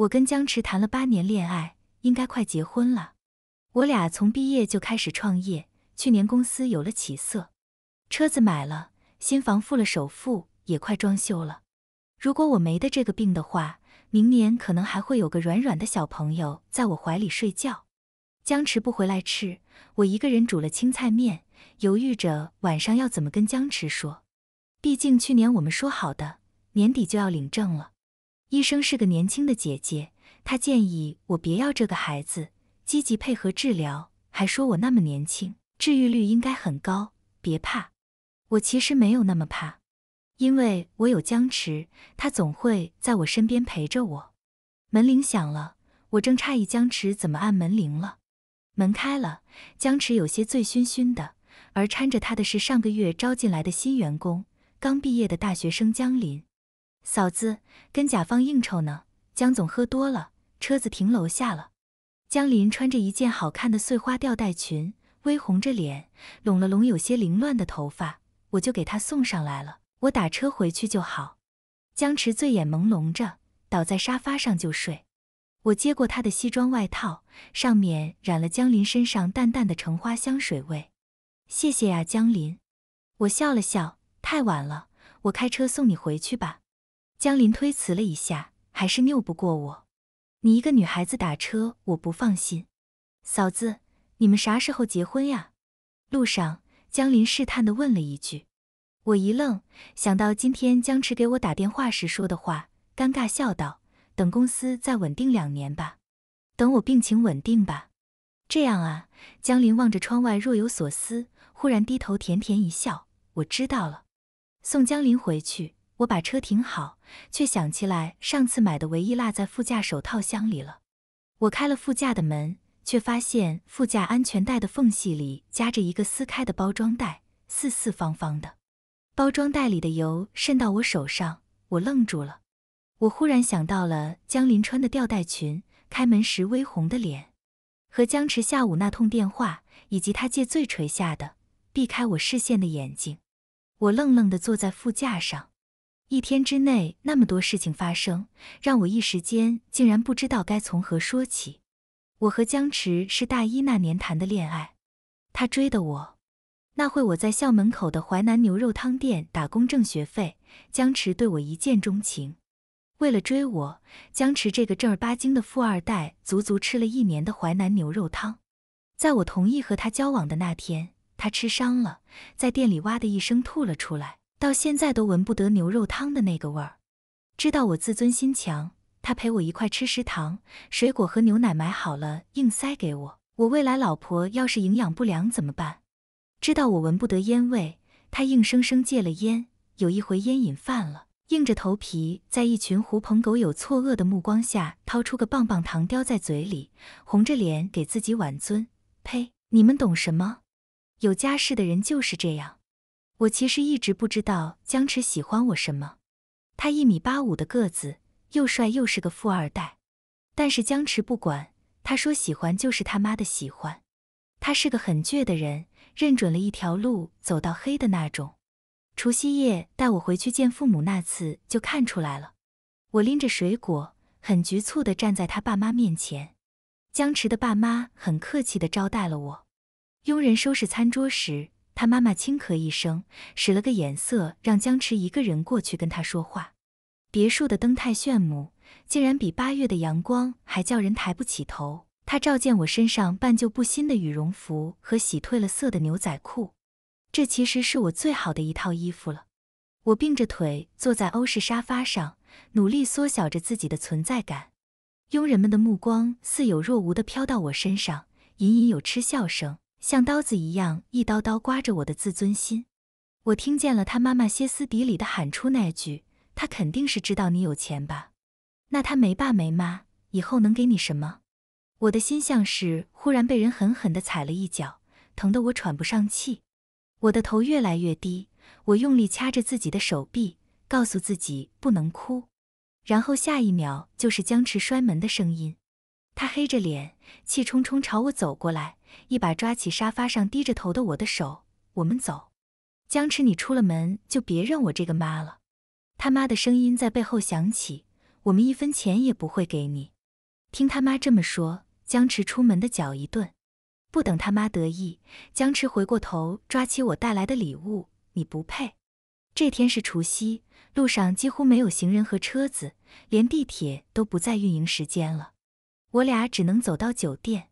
我跟江池谈了八年恋爱，应该快结婚了。我俩从毕业就开始创业，去年公司有了起色，车子买了，新房付了首付，也快装修了。如果我没得这个病的话，明年可能还会有个软软的小朋友在我怀里睡觉。江池不回来吃，我一个人煮了青菜面，犹豫着晚上要怎么跟江池说。毕竟去年我们说好的，年底就要领证了。医生是个年轻的姐姐，她建议我别要这个孩子，积极配合治疗，还说我那么年轻，治愈率应该很高，别怕。我其实没有那么怕，因为我有僵池，他总会在我身边陪着我。门铃响了，我正诧异僵池怎么按门铃了，门开了，僵池有些醉醺醺的，而搀着他的是上个月招进来的新员工，刚毕业的大学生江林。嫂子跟甲方应酬呢，江总喝多了，车子停楼下了。江林穿着一件好看的碎花吊带裙，微红着脸拢了拢有些凌乱的头发，我就给他送上来了。我打车回去就好。江池醉眼朦胧着，倒在沙发上就睡。我接过他的西装外套，上面染了江林身上淡淡的橙花香水味。谢谢呀，江林。我笑了笑，太晚了，我开车送你回去吧。江林推辞了一下，还是拗不过我。你一个女孩子打车，我不放心。嫂子，你们啥时候结婚呀？路上，江林试探地问了一句。我一愣，想到今天江池给我打电话时说的话，尴尬笑道：“等公司再稳定两年吧，等我病情稳定吧。”这样啊。江林望着窗外，若有所思，忽然低头甜甜一笑：“我知道了。”送江林回去。我把车停好，却想起来上次买的唯一落在副驾手套箱里了。我开了副驾的门，却发现副驾安全带的缝隙里夹着一个撕开的包装袋，四四方方的。包装袋里的油渗到我手上，我愣住了。我忽然想到了江临穿的吊带裙，开门时微红的脸，和江池下午那通电话，以及他借醉垂下的、避开我视线的眼睛。我愣愣地坐在副驾上。一天之内那么多事情发生，让我一时间竟然不知道该从何说起。我和江池是大一那年谈的恋爱，他追的我。那会我在校门口的淮南牛肉汤店打工挣学费，江池对我一见钟情。为了追我，江池这个正儿八经的富二代，足足吃了一年的淮南牛肉汤。在我同意和他交往的那天，他吃伤了，在店里哇的一声吐了出来。到现在都闻不得牛肉汤的那个味儿，知道我自尊心强，他陪我一块吃食堂，水果和牛奶买好了硬塞给我。我未来老婆要是营养不良怎么办？知道我闻不得烟味，他硬生生戒了烟。有一回烟瘾犯了，硬着头皮在一群狐朋狗友错愕的目光下，掏出个棒棒糖叼在嘴里，红着脸给自己挽尊。呸！你们懂什么？有家室的人就是这样。我其实一直不知道江池喜欢我什么。他一米八五的个子，又帅又是个富二代。但是江池不管，他说喜欢就是他妈的喜欢。他是个很倔的人，认准了一条路走到黑的那种。除夕夜带我回去见父母那次就看出来了。我拎着水果，很局促地站在他爸妈面前。江池的爸妈很客气地招待了我。佣人收拾餐桌时。他妈妈轻咳一声，使了个眼色，让江池一个人过去跟他说话。别墅的灯太炫目，竟然比八月的阳光还叫人抬不起头。他照见我身上半旧不新的羽绒服和洗褪了色的牛仔裤，这其实是我最好的一套衣服了。我并着腿坐在欧式沙发上，努力缩小着自己的存在感。佣人们的目光似有若无地飘到我身上，隐隐有嗤笑声。像刀子一样，一刀刀刮着我的自尊心。我听见了他妈妈歇斯底里的喊出那句：“他肯定是知道你有钱吧？那他没爸没妈，以后能给你什么？”我的心像是忽然被人狠狠的踩了一脚，疼得我喘不上气。我的头越来越低，我用力掐着自己的手臂，告诉自己不能哭。然后下一秒就是僵池摔门的声音。他黑着脸，气冲冲朝我走过来。一把抓起沙发上低着头的我的手，我们走。江池，你出了门就别认我这个妈了。他妈的声音在背后响起，我们一分钱也不会给你。听他妈这么说，江池出门的脚一顿。不等他妈得意，江池回过头抓起我带来的礼物，你不配。这天是除夕，路上几乎没有行人和车子，连地铁都不在运营时间了，我俩只能走到酒店。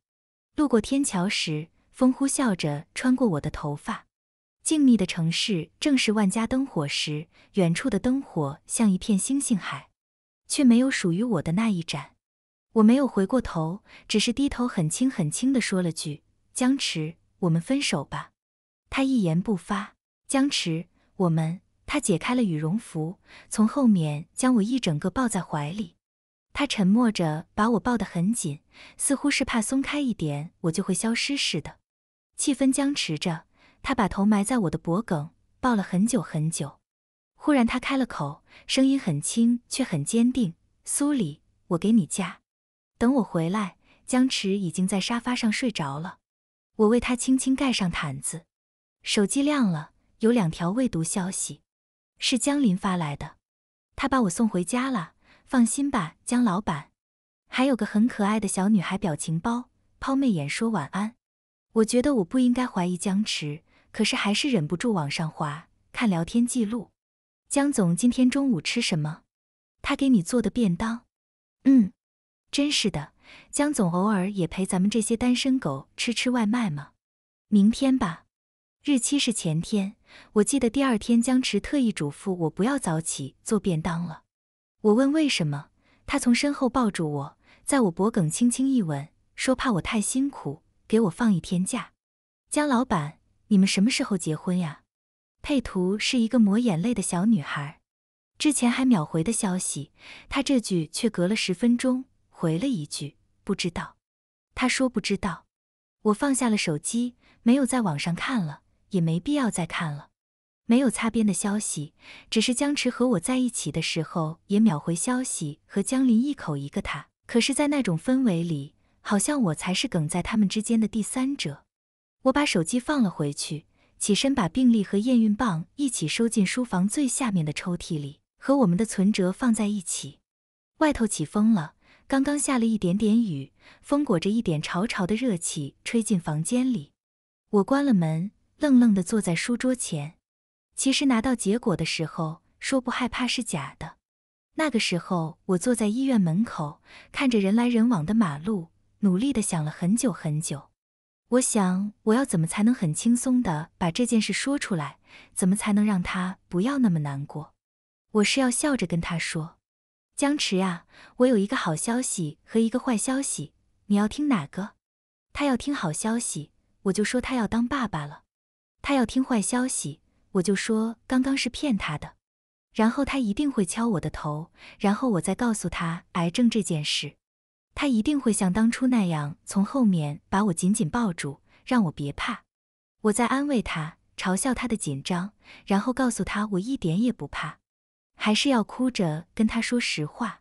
路过天桥时，风呼啸着穿过我的头发。静谧的城市正是万家灯火时，远处的灯火像一片星星海，却没有属于我的那一盏。我没有回过头，只是低头很轻很轻地说了句：“江池，我们分手吧。”他一言不发。江池，我们……他解开了羽绒服，从后面将我一整个抱在怀里。他沉默着把我抱得很紧，似乎是怕松开一点我就会消失似的。气氛僵持着，他把头埋在我的脖梗，抱了很久很久。忽然他开了口，声音很轻却很坚定：“苏里，我给你嫁。”等我回来，江池已经在沙发上睡着了。我为他轻轻盖上毯子。手机亮了，有两条未读消息，是江林发来的。他把我送回家了。放心吧，江老板。还有个很可爱的小女孩表情包，抛媚眼说晚安。我觉得我不应该怀疑江池，可是还是忍不住往上滑看聊天记录。江总今天中午吃什么？他给你做的便当？嗯，真是的，江总偶尔也陪咱们这些单身狗吃吃外卖吗？明天吧。日期是前天，我记得第二天江池特意嘱咐我不要早起做便当了。我问为什么，他从身后抱住我，在我脖颈轻轻一吻，说怕我太辛苦，给我放一天假。江老板，你们什么时候结婚呀？配图是一个抹眼泪的小女孩，之前还秒回的消息，他这句却隔了十分钟回了一句不知道。他说不知道，我放下了手机，没有在网上看了，也没必要再看了。没有擦边的消息，只是江池和我在一起的时候也秒回消息，和江林一口一个他。可是，在那种氛围里，好像我才是梗在他们之间的第三者。我把手机放了回去，起身把病历和验孕棒一起收进书房最下面的抽屉里，和我们的存折放在一起。外头起风了，刚刚下了一点点雨，风裹着一点潮潮的热气吹进房间里。我关了门，愣愣地坐在书桌前。其实拿到结果的时候，说不害怕是假的。那个时候，我坐在医院门口，看着人来人往的马路，努力的想了很久很久。我想，我要怎么才能很轻松的把这件事说出来？怎么才能让他不要那么难过？我是要笑着跟他说：“江池啊，我有一个好消息和一个坏消息，你要听哪个？”他要听好消息，我就说他要当爸爸了；他要听坏消息。我就说刚刚是骗他的，然后他一定会敲我的头，然后我再告诉他癌症这件事，他一定会像当初那样从后面把我紧紧抱住，让我别怕，我在安慰他，嘲笑他的紧张，然后告诉他我一点也不怕，还是要哭着跟他说实话，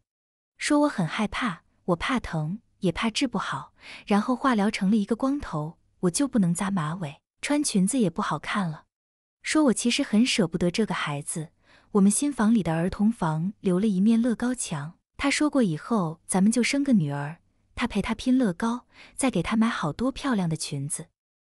说我很害怕，我怕疼，也怕治不好，然后化疗成了一个光头，我就不能扎马尾，穿裙子也不好看了。说，我其实很舍不得这个孩子。我们新房里的儿童房留了一面乐高墙。他说过，以后咱们就生个女儿。他陪她拼乐高，再给她买好多漂亮的裙子。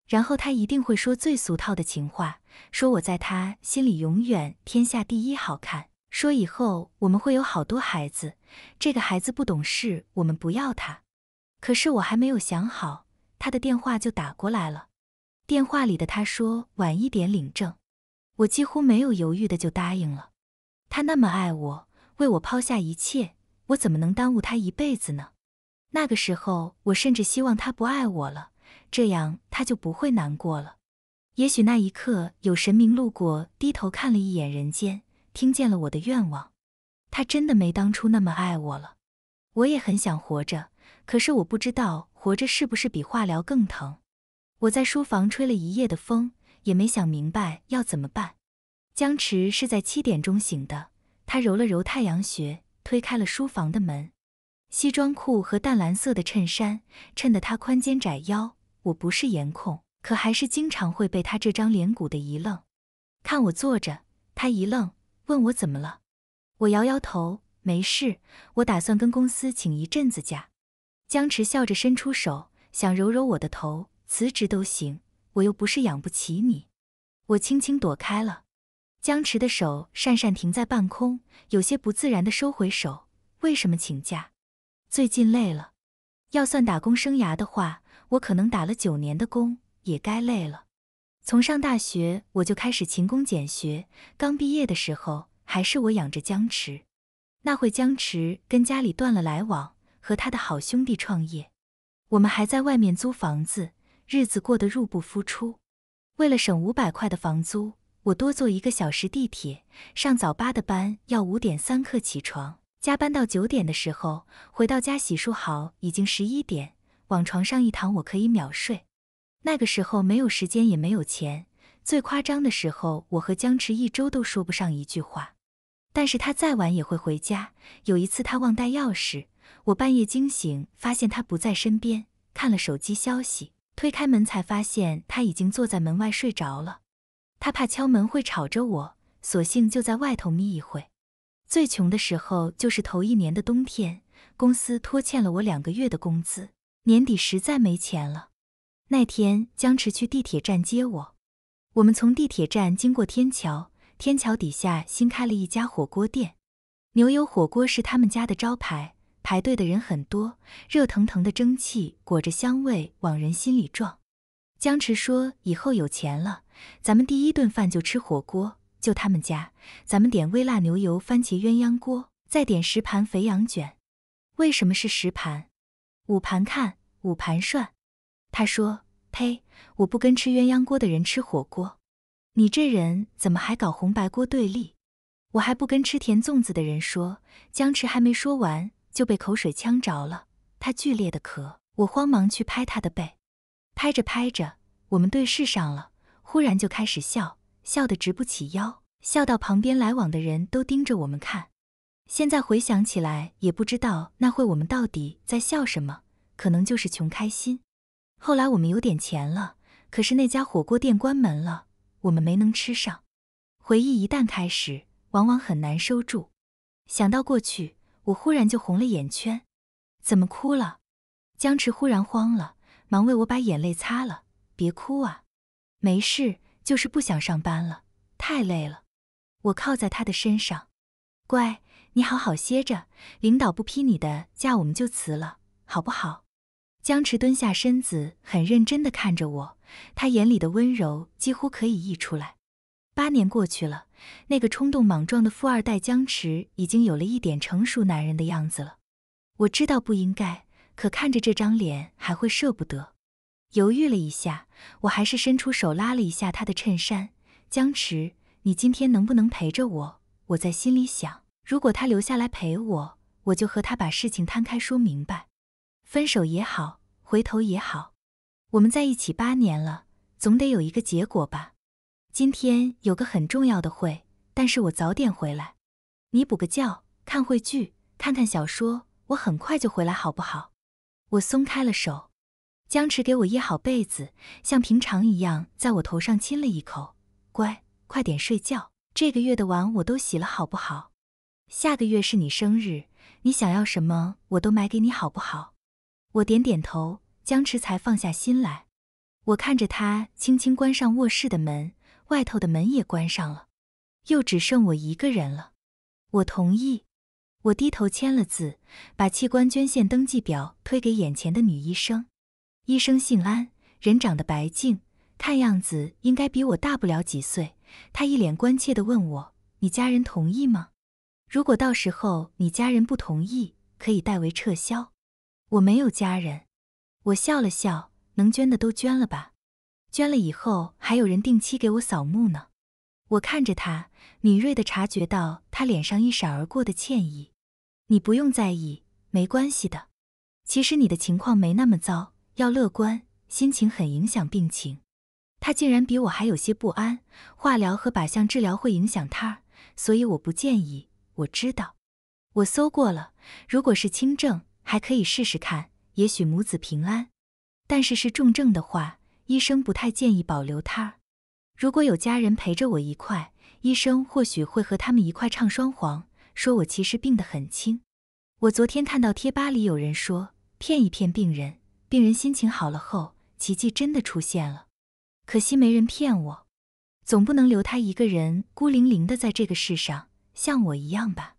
然后他一定会说最俗套的情话：说我在他心里永远天下第一好看。说以后我们会有好多孩子。这个孩子不懂事，我们不要他。可是我还没有想好，他的电话就打过来了。电话里的他说：“晚一点领证。”我几乎没有犹豫的就答应了。他那么爱我，为我抛下一切，我怎么能耽误他一辈子呢？那个时候，我甚至希望他不爱我了，这样他就不会难过了。也许那一刻有神明路过，低头看了一眼人间，听见了我的愿望。他真的没当初那么爱我了。我也很想活着，可是我不知道活着是不是比化疗更疼。我在书房吹了一夜的风，也没想明白要怎么办。江池是在七点钟醒的，他揉了揉太阳穴，推开了书房的门。西装裤和淡蓝色的衬衫衬得他宽肩窄腰。我不是颜控，可还是经常会被他这张脸鼓的一愣。看我坐着，他一愣，问我怎么了。我摇摇头，没事。我打算跟公司请一阵子假。江池笑着伸出手，想揉揉我的头。辞职都行，我又不是养不起你。我轻轻躲开了，江池的手讪讪停在半空，有些不自然的收回手。为什么请假？最近累了。要算打工生涯的话，我可能打了九年的工，也该累了。从上大学我就开始勤工俭学，刚毕业的时候还是我养着江池。那会江池跟家里断了来往，和他的好兄弟创业，我们还在外面租房子。日子过得入不敷出，为了省五百块的房租，我多坐一个小时地铁。上早八的班要五点三刻起床，加班到九点的时候，回到家洗漱好已经十一点，往床上一躺，我可以秒睡。那个时候没有时间，也没有钱。最夸张的时候，我和江池一周都说不上一句话。但是他再晚也会回家。有一次他忘带钥匙，我半夜惊醒，发现他不在身边，看了手机消息。推开门才发现他已经坐在门外睡着了，他怕敲门会吵着我，索性就在外头眯一会。最穷的时候就是头一年的冬天，公司拖欠了我两个月的工资，年底实在没钱了。那天江池去地铁站接我，我们从地铁站经过天桥，天桥底下新开了一家火锅店，牛油火锅是他们家的招牌。排队的人很多，热腾腾的蒸汽裹着香味往人心里撞。江池说：“以后有钱了，咱们第一顿饭就吃火锅，就他们家。咱们点微辣牛油番茄鸳鸯锅，再点十盘肥羊卷。为什么是十盘？五盘看，五盘涮。”他说：“呸，我不跟吃鸳鸯锅的人吃火锅，你这人怎么还搞红白锅对立？我还不跟吃甜粽子的人说。”江池还没说完。就被口水呛着了，他剧烈的咳，我慌忙去拍他的背，拍着拍着，我们对视上了，忽然就开始笑，笑得直不起腰，笑到旁边来往的人都盯着我们看。现在回想起来，也不知道那会我们到底在笑什么，可能就是穷开心。后来我们有点钱了，可是那家火锅店关门了，我们没能吃上。回忆一旦开始，往往很难收住。想到过去。我忽然就红了眼圈，怎么哭了？江池忽然慌了，忙为我把眼泪擦了，别哭啊，没事，就是不想上班了，太累了。我靠在他的身上，乖，你好好歇着，领导不批你的假，我们就辞了，好不好？江池蹲下身子，很认真的看着我，他眼里的温柔几乎可以溢出来。八年过去了。那个冲动莽撞的富二代江池已经有了一点成熟男人的样子了。我知道不应该，可看着这张脸还会舍不得。犹豫了一下，我还是伸出手拉了一下他的衬衫。江池，你今天能不能陪着我？我在心里想，如果他留下来陪我，我就和他把事情摊开说明白。分手也好，回头也好，我们在一起八年了，总得有一个结果吧。今天有个很重要的会，但是我早点回来，你补个觉，看会剧，看看小说，我很快就回来，好不好？我松开了手，江池给我掖好被子，像平常一样在我头上亲了一口，乖，快点睡觉。这个月的碗我都洗了，好不好？下个月是你生日，你想要什么我都买给你，好不好？我点点头，江池才放下心来。我看着他，轻轻关上卧室的门。外头的门也关上了，又只剩我一个人了。我同意，我低头签了字，把器官捐献登记表推给眼前的女医生。医生姓安，人长得白净，看样子应该比我大不了几岁。她一脸关切地问我：“你家人同意吗？如果到时候你家人不同意，可以代为撤销。”我没有家人，我笑了笑：“能捐的都捐了吧。”捐了以后，还有人定期给我扫墓呢。我看着他，敏锐地察觉到他脸上一闪而过的歉意。你不用在意，没关系的。其实你的情况没那么糟，要乐观，心情很影响病情。他竟然比我还有些不安。化疗和靶向治疗会影响他，所以我不建议。我知道，我搜过了。如果是轻症，还可以试试看，也许母子平安。但是是重症的话。医生不太建议保留他。如果有家人陪着我一块，医生或许会和他们一块唱双簧，说我其实病得很轻。我昨天看到贴吧里有人说，骗一骗病人，病人心情好了后，奇迹真的出现了。可惜没人骗我，总不能留他一个人孤零零的在这个世上，像我一样吧。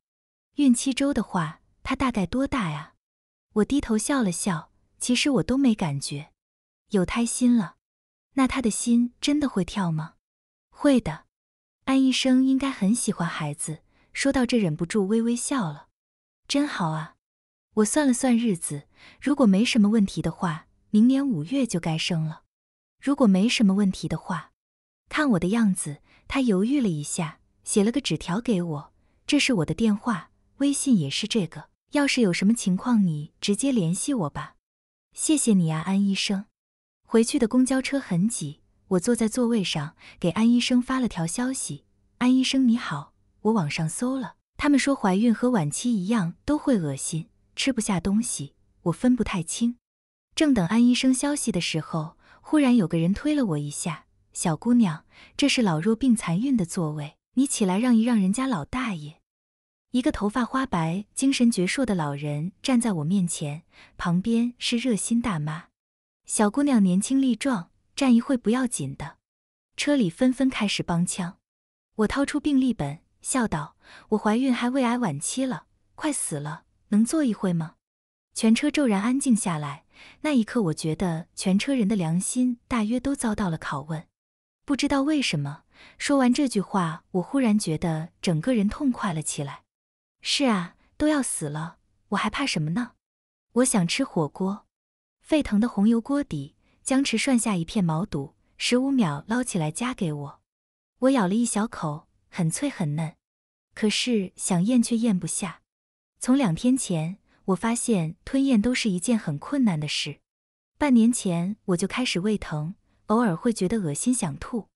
孕七周的话，他大概多大呀？我低头笑了笑，其实我都没感觉有胎心了。那他的心真的会跳吗？会的，安医生应该很喜欢孩子。说到这，忍不住微微笑了。真好啊！我算了算日子，如果没什么问题的话，明年五月就该生了。如果没什么问题的话，看我的样子，他犹豫了一下，写了个纸条给我。这是我的电话，微信也是这个。要是有什么情况，你直接联系我吧。谢谢你啊，安医生。回去的公交车很挤，我坐在座位上给安医生发了条消息：“安医生你好，我网上搜了，他们说怀孕和晚期一样都会恶心，吃不下东西，我分不太清。”正等安医生消息的时候，忽然有个人推了我一下：“小姑娘，这是老弱病残孕的座位，你起来让一让人家老大爷。”一个头发花白、精神矍铄的老人站在我面前，旁边是热心大妈。小姑娘年轻力壮，站一会不要紧的。车里纷纷开始帮腔。我掏出病历本，笑道：“我怀孕还胃癌晚期了，快死了，能坐一会吗？”全车骤然安静下来。那一刻，我觉得全车人的良心大约都遭到了拷问。不知道为什么，说完这句话，我忽然觉得整个人痛快了起来。是啊，都要死了，我还怕什么呢？我想吃火锅。沸腾的红油锅底，江池涮下一片毛肚，十五秒捞起来夹给我。我咬了一小口，很脆很嫩，可是想咽却咽不下。从两天前，我发现吞咽都是一件很困难的事。半年前我就开始胃疼，偶尔会觉得恶心想吐。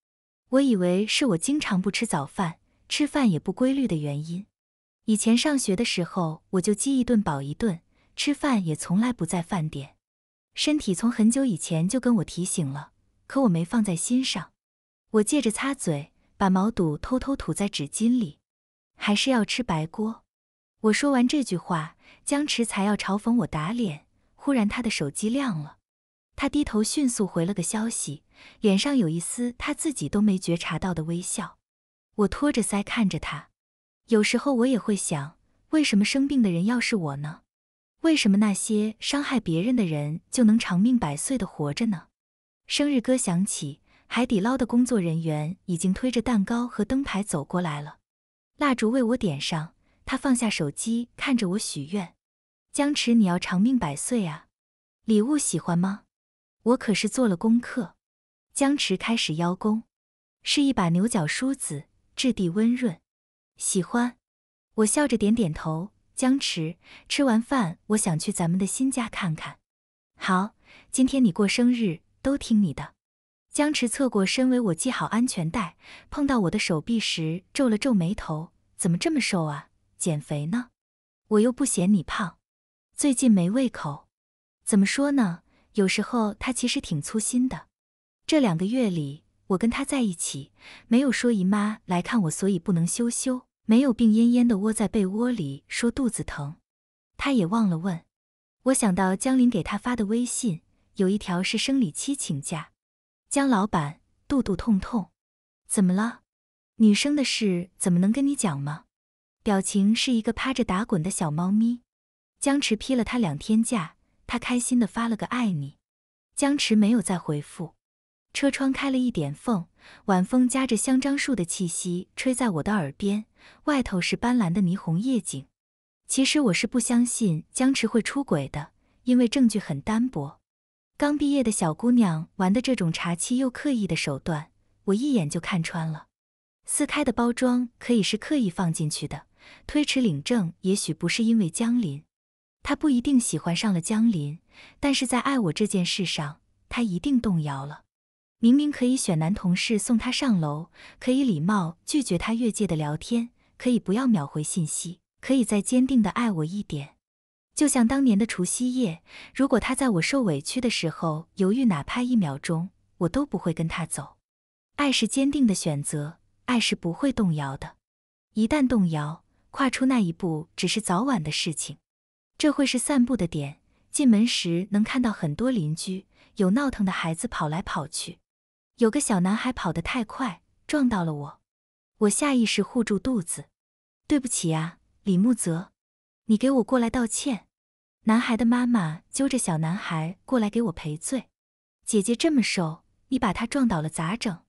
我以为是我经常不吃早饭，吃饭也不规律的原因。以前上学的时候，我就饥一顿饱一顿，吃饭也从来不在饭点。身体从很久以前就跟我提醒了，可我没放在心上。我借着擦嘴，把毛肚偷偷吐在纸巾里。还是要吃白锅。我说完这句话，江池才要嘲讽我打脸。忽然，他的手机亮了，他低头迅速回了个消息，脸上有一丝他自己都没觉察到的微笑。我托着腮看着他。有时候我也会想，为什么生病的人要是我呢？为什么那些伤害别人的人就能长命百岁的活着呢？生日歌响起，海底捞的工作人员已经推着蛋糕和灯牌走过来了。蜡烛为我点上，他放下手机，看着我许愿。江池，你要长命百岁啊！礼物喜欢吗？我可是做了功课。江池开始邀功，是一把牛角梳子，质地温润，喜欢。我笑着点点头。江池，吃完饭我想去咱们的新家看看。好，今天你过生日，都听你的。江池侧过身为我系好安全带，碰到我的手臂时皱了皱眉头。怎么这么瘦啊？减肥呢？我又不嫌你胖。最近没胃口。怎么说呢？有时候他其实挺粗心的。这两个月里，我跟他在一起，没有说姨妈来看我，所以不能羞羞。没有病恹恹的窝在被窝里说肚子疼，他也忘了问。我想到江林给他发的微信，有一条是生理期请假。江老板，肚肚痛痛，怎么了？女生的事怎么能跟你讲吗？表情是一个趴着打滚的小猫咪。江池批了他两天假，他开心的发了个爱你。江池没有再回复。车窗开了一点缝，晚风夹着香樟树的气息吹在我的耳边，外头是斑斓的霓虹夜景。其实我是不相信江池会出轨的，因为证据很单薄。刚毕业的小姑娘玩的这种茶气又刻意的手段，我一眼就看穿了。撕开的包装可以是刻意放进去的，推迟领证也许不是因为江林，他不一定喜欢上了江林，但是在爱我这件事上，他一定动摇了。明明可以选男同事送她上楼，可以礼貌拒绝她越界的聊天，可以不要秒回信息，可以再坚定的爱我一点。就像当年的除夕夜，如果他在我受委屈的时候犹豫哪怕一秒钟，我都不会跟他走。爱是坚定的选择，爱是不会动摇的。一旦动摇，跨出那一步只是早晚的事情。这会是散步的点，进门时能看到很多邻居，有闹腾的孩子跑来跑去。有个小男孩跑得太快，撞到了我，我下意识护住肚子。对不起啊，李木泽，你给我过来道歉。男孩的妈妈揪着小男孩过来给我赔罪。姐姐这么瘦，你把她撞倒了咋整？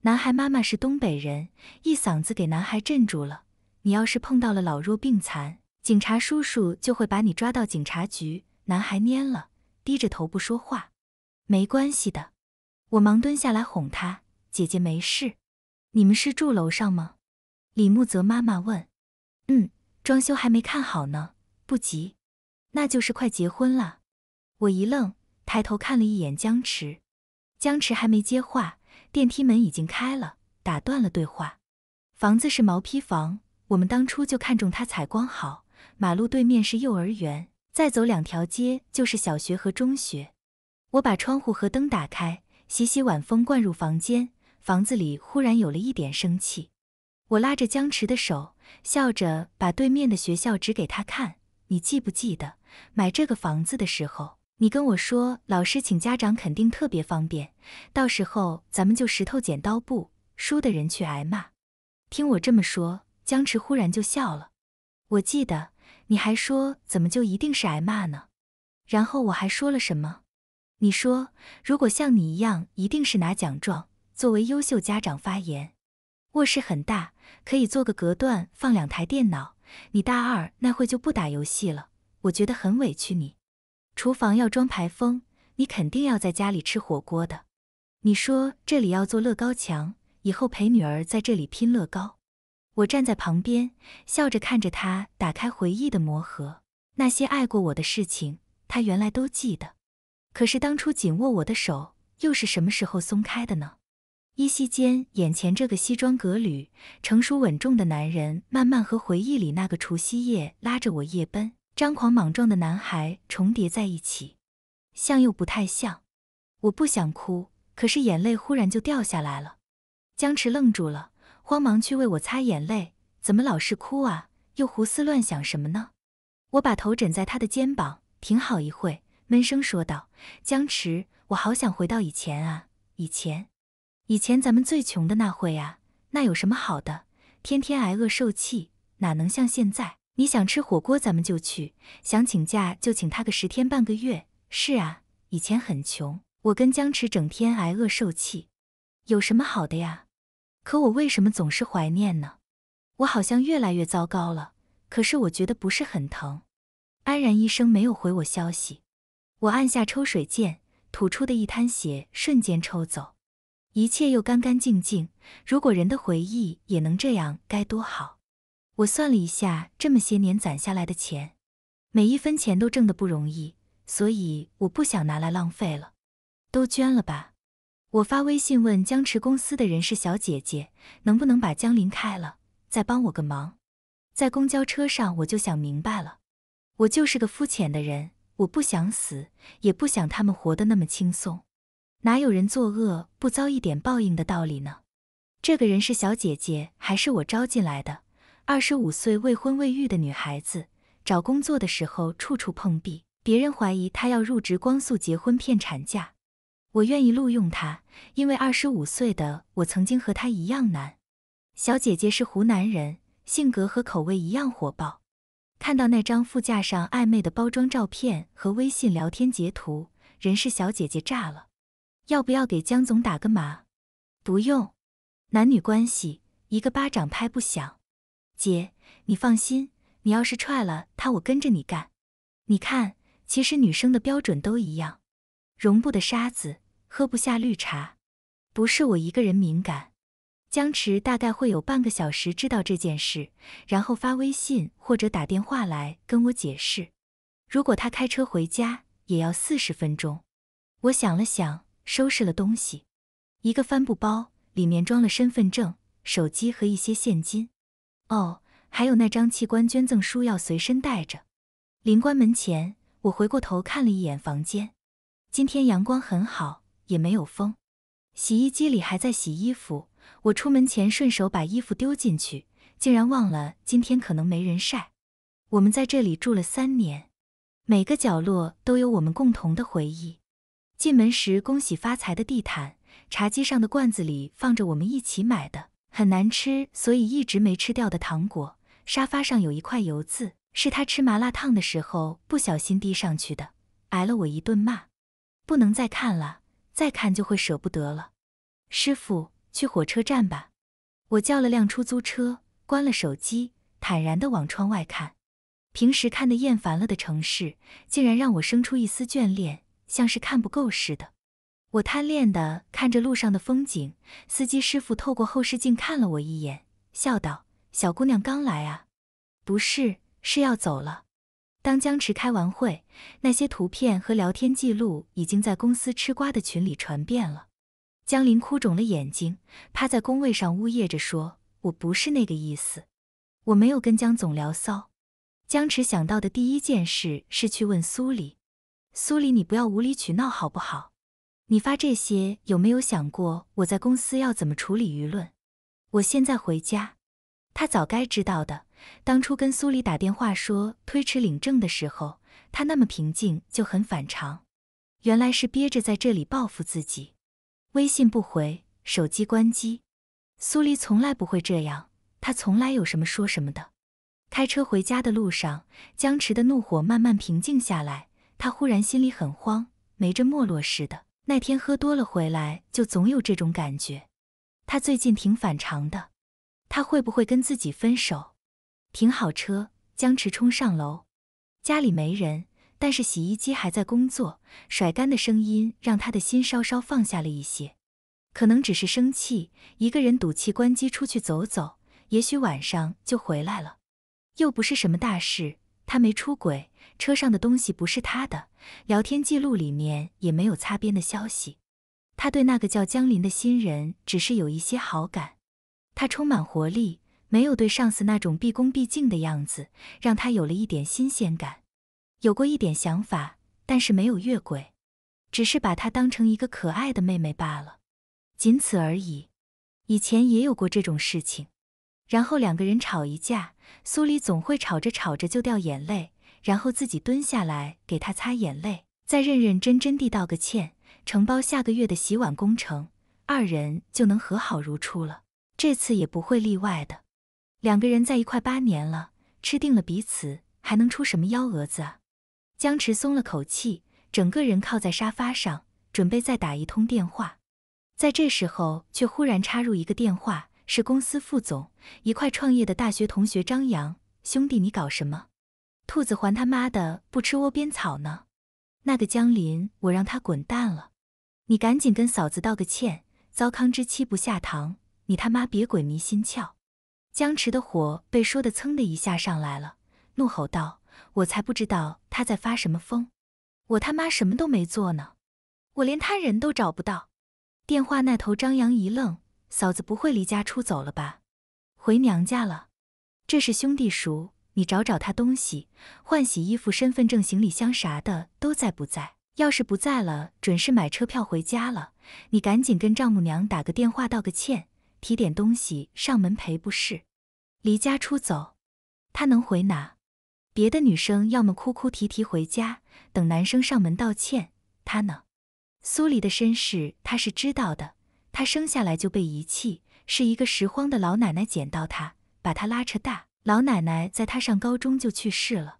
男孩妈妈是东北人，一嗓子给男孩镇住了。你要是碰到了老弱病残，警察叔叔就会把你抓到警察局。男孩蔫了，低着头不说话。没关系的。我忙蹲下来哄她：“姐姐没事。”“你们是住楼上吗？”李木泽妈妈问。“嗯，装修还没看好呢，不急。”“那就是快结婚了。”我一愣，抬头看了一眼江池。江池还没接话，电梯门已经开了，打断了对话。房子是毛坯房，我们当初就看中它采光好。马路对面是幼儿园，再走两条街就是小学和中学。我把窗户和灯打开。习习晚风灌入房间，房子里忽然有了一点生气。我拉着江池的手，笑着把对面的学校指给他看。你记不记得买这个房子的时候，你跟我说老师请家长肯定特别方便，到时候咱们就石头剪刀布，输的人去挨骂。听我这么说，江池忽然就笑了。我记得你还说怎么就一定是挨骂呢？然后我还说了什么？你说，如果像你一样，一定是拿奖状作为优秀家长发言。卧室很大，可以做个隔断，放两台电脑。你大二那会就不打游戏了，我觉得很委屈你。厨房要装排风，你肯定要在家里吃火锅的。你说这里要做乐高墙，以后陪女儿在这里拼乐高。我站在旁边，笑着看着他打开回忆的魔盒，那些爱过我的事情，他原来都记得。可是当初紧握我的手，又是什么时候松开的呢？依稀间，眼前这个西装革履、成熟稳重的男人，慢慢和回忆里那个除夕夜拉着我夜奔、张狂莽撞的男孩重叠在一起，像又不太像。我不想哭，可是眼泪忽然就掉下来了。江池愣住了，慌忙去为我擦眼泪。怎么老是哭啊？又胡思乱想什么呢？我把头枕在他的肩膀，停好一会。闷声说道：“江池，我好想回到以前啊！以前，以前咱们最穷的那会啊，那有什么好的？天天挨饿受气，哪能像现在？你想吃火锅，咱们就去；想请假，就请他个十天半个月。是啊，以前很穷，我跟江池整天挨饿受气，有什么好的呀？可我为什么总是怀念呢？我好像越来越糟糕了。可是我觉得不是很疼。安然医生没有回我消息。”我按下抽水键，吐出的一滩血瞬间抽走，一切又干干净净。如果人的回忆也能这样，该多好！我算了一下，这么些年攒下来的钱，每一分钱都挣得不容易，所以我不想拿来浪费了，都捐了吧。我发微信问江池公司的人事小姐姐，能不能把江林开了，再帮我个忙。在公交车上，我就想明白了，我就是个肤浅的人。我不想死，也不想他们活得那么轻松。哪有人作恶不遭一点报应的道理呢？这个人是小姐姐，还是我招进来的？二十五岁未婚未育的女孩子，找工作的时候处处碰壁，别人怀疑她要入职光速结婚骗产假。我愿意录用她，因为二十五岁的我曾经和她一样难。小姐姐是湖南人，性格和口味一样火爆。看到那张副驾上暧昧的包装照片和微信聊天截图，人事小姐姐炸了。要不要给江总打个码？不用，男女关系一个巴掌拍不响。姐，你放心，你要是踹了他，我跟着你干。你看，其实女生的标准都一样，容不得沙子，喝不下绿茶，不是我一个人敏感。江池大概会有半个小时知道这件事，然后发微信或者打电话来跟我解释。如果他开车回家，也要四十分钟。我想了想，收拾了东西，一个帆布包里面装了身份证、手机和一些现金。哦，还有那张器官捐赠书要随身带着。临关门前，我回过头看了一眼房间。今天阳光很好，也没有风。洗衣机里还在洗衣服。我出门前顺手把衣服丢进去，竟然忘了今天可能没人晒。我们在这里住了三年，每个角落都有我们共同的回忆。进门时恭喜发财的地毯，茶几上的罐子里放着我们一起买的很难吃，所以一直没吃掉的糖果。沙发上有一块油渍，是他吃麻辣烫的时候不小心滴上去的，挨了我一顿骂。不能再看了，再看就会舍不得了。师傅。去火车站吧。我叫了辆出租车，关了手机，坦然的往窗外看。平时看的厌烦了的城市，竟然让我生出一丝眷恋，像是看不够似的。我贪恋的看着路上的风景。司机师傅透过后视镜看了我一眼，笑道：“小姑娘刚来啊？不是，是要走了。”当江池开完会，那些图片和聊天记录已经在公司吃瓜的群里传遍了。江林哭肿了眼睛，趴在工位上呜咽着说：“我不是那个意思，我没有跟江总聊骚。”江池想到的第一件事是去问苏黎：“苏黎，你不要无理取闹好不好？你发这些有没有想过我在公司要怎么处理舆论？我现在回家。”他早该知道的。当初跟苏黎打电话说推迟领证的时候，他那么平静就很反常，原来是憋着在这里报复自己。微信不回，手机关机。苏黎从来不会这样，他从来有什么说什么的。开车回家的路上，江池的怒火慢慢平静下来。他忽然心里很慌，没着没落似的。那天喝多了回来，就总有这种感觉。他最近挺反常的，他会不会跟自己分手？停好车，江池冲上楼，家里没人。但是洗衣机还在工作，甩干的声音让他的心稍稍放下了一些。可能只是生气，一个人赌气关机出去走走，也许晚上就回来了。又不是什么大事，他没出轨，车上的东西不是他的，聊天记录里面也没有擦边的消息。他对那个叫江林的新人只是有一些好感，他充满活力，没有对上司那种毕恭毕敬的样子，让他有了一点新鲜感。有过一点想法，但是没有越轨，只是把她当成一个可爱的妹妹罢了，仅此而已。以前也有过这种事情，然后两个人吵一架，苏黎总会吵着吵着就掉眼泪，然后自己蹲下来给她擦眼泪，再认认真真地道个歉，承包下个月的洗碗工程，二人就能和好如初了。这次也不会例外的。两个人在一块八年了，吃定了彼此，还能出什么幺蛾子啊？江池松了口气，整个人靠在沙发上，准备再打一通电话。在这时候，却忽然插入一个电话，是公司副总、一块创业的大学同学张扬。兄弟，你搞什么？兔子还他妈的不吃窝边草呢！那个江林，我让他滚蛋了。你赶紧跟嫂子道个歉，糟糠之妻不下堂，你他妈别鬼迷心窍！”江池的火被说的蹭的一下上来了，怒吼道。我才不知道他在发什么疯，我他妈什么都没做呢，我连他人都找不到。电话那头，张扬一愣：“嫂子不会离家出走了吧？回娘家了？这是兄弟熟，你找找他东西，换洗衣服、身份证、行李箱啥的都在不在？要是不在了，准是买车票回家了。你赶紧跟丈母娘打个电话道个歉，提点东西上门赔不是？离家出走，他能回哪？”别的女生要么哭哭啼啼回家等男生上门道歉，她呢？苏黎的身世她是知道的，她生下来就被遗弃，是一个拾荒的老奶奶捡到她，把她拉扯大。老奶奶在她上高中就去世了，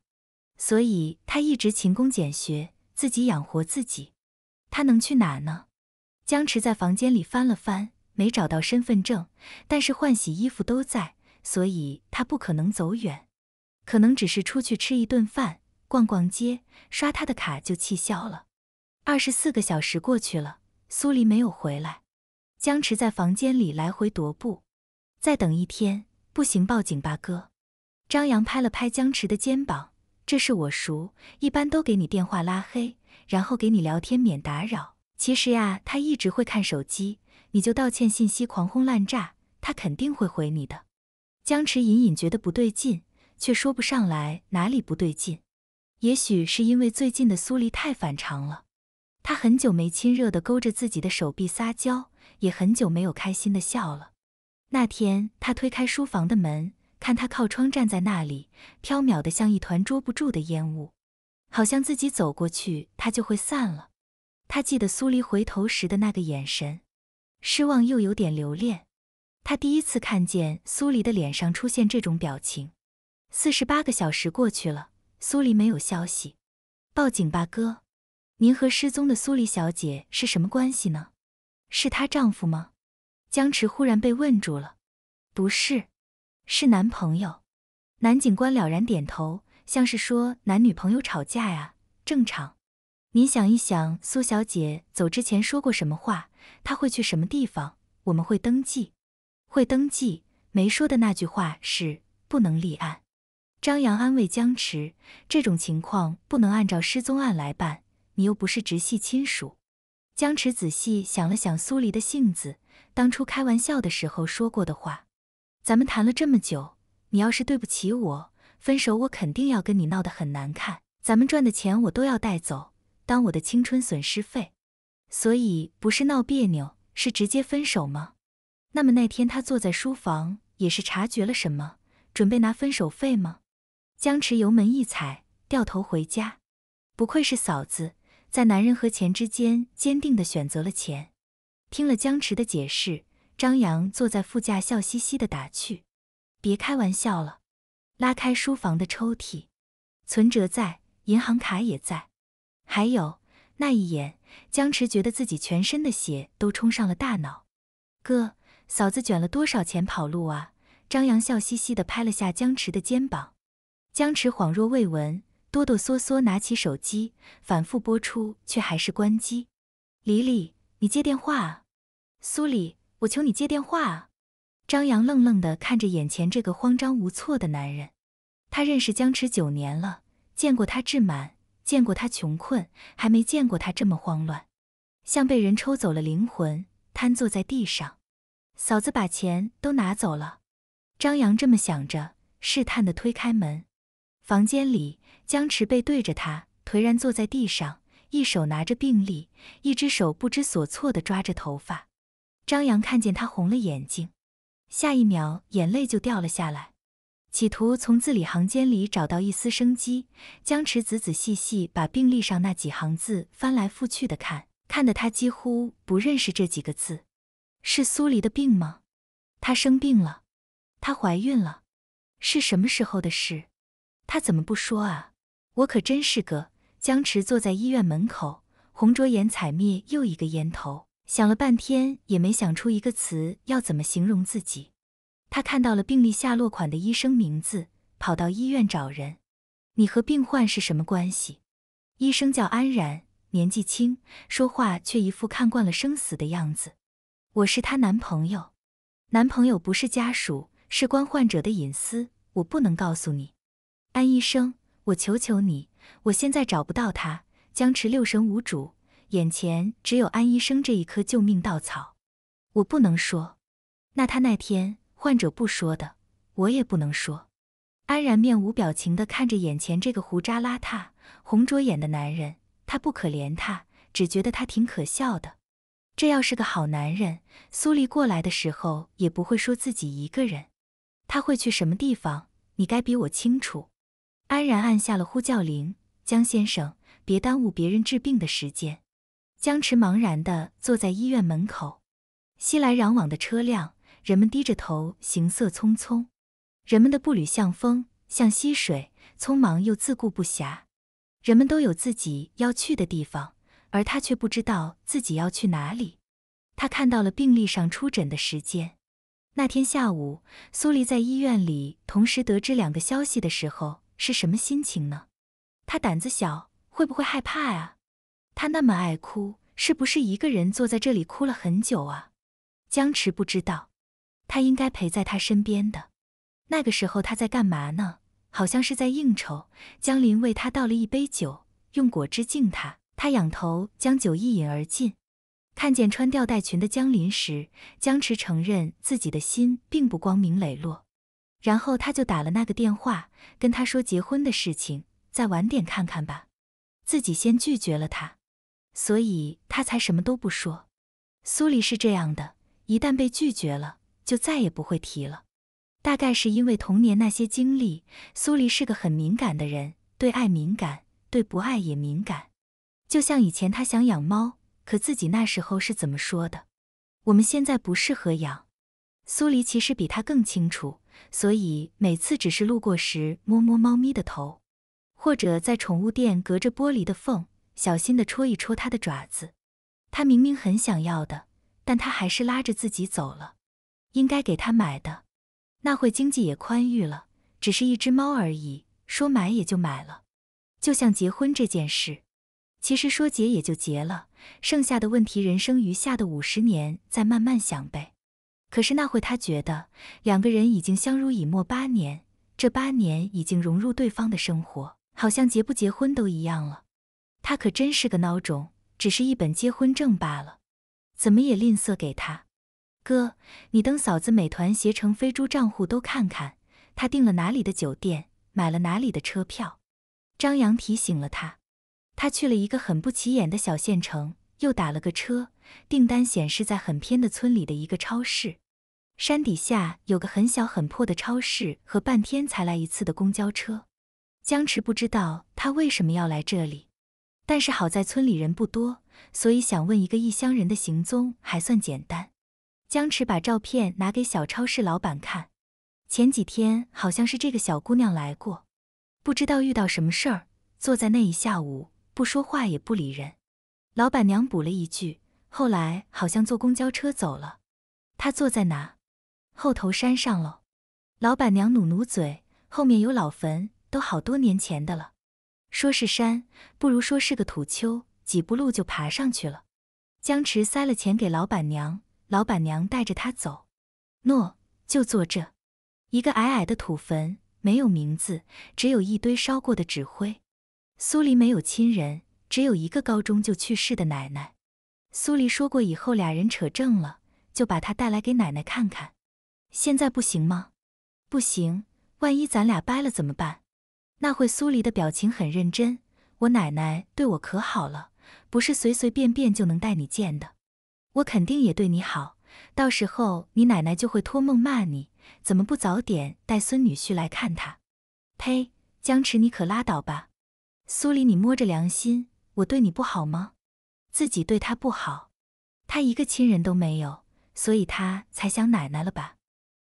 所以她一直勤工俭学，自己养活自己。她能去哪呢？江池在房间里翻了翻，没找到身份证，但是换洗衣服都在，所以她不可能走远。可能只是出去吃一顿饭、逛逛街、刷他的卡就气消了。二十四个小时过去了，苏黎没有回来，江池在房间里来回踱步。再等一天不行，报警吧，哥！张扬拍了拍江池的肩膀：“这事我熟，一般都给你电话拉黑，然后给你聊天免打扰。其实呀，他一直会看手机，你就道歉信息狂轰滥炸，他肯定会回你的。”江池隐隐觉得不对劲。却说不上来哪里不对劲，也许是因为最近的苏黎太反常了，他很久没亲热的勾着自己的手臂撒娇，也很久没有开心的笑了。那天他推开书房的门，看他靠窗站在那里，飘渺的像一团捉不住的烟雾，好像自己走过去他就会散了。他记得苏黎回头时的那个眼神，失望又有点留恋。他第一次看见苏黎的脸上出现这种表情。四十八个小时过去了，苏黎没有消息，报警吧，哥。您和失踪的苏黎小姐是什么关系呢？是她丈夫吗？江池忽然被问住了。不是，是男朋友。男警官了然点头，像是说男女朋友吵架呀，正常。您想一想，苏小姐走之前说过什么话？她会去什么地方？我们会登记。会登记。没说的那句话是不能立案。张扬安慰江池：“这种情况不能按照失踪案来办，你又不是直系亲属。”江池仔细想了想苏黎的性子，当初开玩笑的时候说过的话：“咱们谈了这么久，你要是对不起我，分手我肯定要跟你闹得很难看，咱们赚的钱我都要带走，当我的青春损失费。”所以不是闹别扭，是直接分手吗？那么那天他坐在书房，也是察觉了什么，准备拿分手费吗？江池油门一踩，掉头回家。不愧是嫂子，在男人和钱之间坚定的选择了钱。听了江池的解释，张扬坐在副驾，笑嘻嘻的打趣：“别开玩笑了。”拉开书房的抽屉，存折在，银行卡也在，还有那一眼，江池觉得自己全身的血都冲上了大脑。哥，嫂子卷了多少钱跑路啊？张扬笑嘻嘻的拍了下江池的肩膀。江池恍若未闻，哆哆嗦嗦拿起手机，反复拨出，却还是关机。李李，你接电话啊！苏里，我求你接电话啊！张扬愣愣地看着眼前这个慌张无措的男人。他认识江池九年了，见过他志满，见过他穷困，还没见过他这么慌乱，像被人抽走了灵魂，瘫坐在地上。嫂子把钱都拿走了。张扬这么想着，试探地推开门。房间里，江池背对着他，颓然坐在地上，一手拿着病历，一只手不知所措的抓着头发。张扬看见他红了眼睛，下一秒眼泪就掉了下来。企图从字里行间里找到一丝生机，江池仔仔细细把病历上那几行字翻来覆去的看，看得他几乎不认识这几个字。是苏黎的病吗？她生病了，她怀孕了，是什么时候的事？他怎么不说啊？我可真是个僵持。坐在医院门口，红着眼踩灭又一个烟头，想了半天也没想出一个词要怎么形容自己。他看到了病历下落款的医生名字，跑到医院找人。你和病患是什么关系？医生叫安然，年纪轻，说话却一副看惯了生死的样子。我是她男朋友。男朋友不是家属，事关患者的隐私，我不能告诉你。安医生，我求求你，我现在找不到他。僵持六神无主，眼前只有安医生这一颗救命稻草。我不能说，那他那天患者不说的，我也不能说。安然面无表情地看着眼前这个胡渣邋遢、红着眼的男人，他不可怜他，只觉得他挺可笑的。这要是个好男人，苏黎过来的时候也不会说自己一个人，他会去什么地方？你该比我清楚。安然按下了呼叫铃。江先生，别耽误别人治病的时间。江池茫然地坐在医院门口，熙来攘往的车辆，人们低着头，行色匆匆。人们的步履像风，像溪水，匆忙又自顾不暇。人们都有自己要去的地方，而他却不知道自己要去哪里。他看到了病历上出诊的时间。那天下午，苏黎在医院里同时得知两个消息的时候。是什么心情呢？他胆子小，会不会害怕啊？他那么爱哭，是不是一个人坐在这里哭了很久啊？江池不知道，他应该陪在他身边的。那个时候他在干嘛呢？好像是在应酬。江林为他倒了一杯酒，用果汁敬他。他仰头将酒一饮而尽。看见穿吊带裙的江林时，江池承认自己的心并不光明磊落。然后他就打了那个电话，跟他说结婚的事情，再晚点看看吧，自己先拒绝了他，所以他才什么都不说。苏黎是这样的，一旦被拒绝了，就再也不会提了。大概是因为童年那些经历，苏黎是个很敏感的人，对爱敏感，对不爱也敏感。就像以前他想养猫，可自己那时候是怎么说的？我们现在不适合养。苏黎其实比他更清楚，所以每次只是路过时摸摸猫咪的头，或者在宠物店隔着玻璃的缝小心地戳一戳它的爪子。他明明很想要的，但他还是拉着自己走了。应该给他买的，那会经济也宽裕了，只是一只猫而已，说买也就买了。就像结婚这件事，其实说结也就结了，剩下的问题，人生余下的五十年再慢慢想呗。可是那会，他觉得两个人已经相濡以沫八年，这八年已经融入对方的生活，好像结不结婚都一样了。他可真是个孬种，只是一本结婚证罢了，怎么也吝啬给他。哥，你登嫂子美团、携程、飞猪账户都看看，他订了哪里的酒店，买了哪里的车票。张扬提醒了他，他去了一个很不起眼的小县城，又打了个车。订单显示在很偏的村里的一个超市，山底下有个很小很破的超市和半天才来一次的公交车。江池不知道他为什么要来这里，但是好在村里人不多，所以想问一个异乡人的行踪还算简单。江池把照片拿给小超市老板看，前几天好像是这个小姑娘来过，不知道遇到什么事儿，坐在那一下午不说话也不理人。老板娘补了一句。后来好像坐公交车走了，他坐在哪？后头山上喽。老板娘努努嘴，后面有老坟，都好多年前的了。说是山，不如说是个土丘，几步路就爬上去了。江池塞了钱给老板娘，老板娘带着他走。诺，就坐这。一个矮矮的土坟，没有名字，只有一堆烧过的纸灰。苏黎没有亲人，只有一个高中就去世的奶奶。苏黎说过，以后俩人扯正了，就把他带来给奶奶看看。现在不行吗？不行，万一咱俩掰了怎么办？那会苏黎的表情很认真。我奶奶对我可好了，不是随随便便就能带你见的。我肯定也对你好，到时候你奶奶就会托梦骂你，怎么不早点带孙女婿来看她？呸，江池你可拉倒吧。苏黎你摸着良心，我对你不好吗？自己对他不好，他一个亲人都没有，所以他才想奶奶了吧？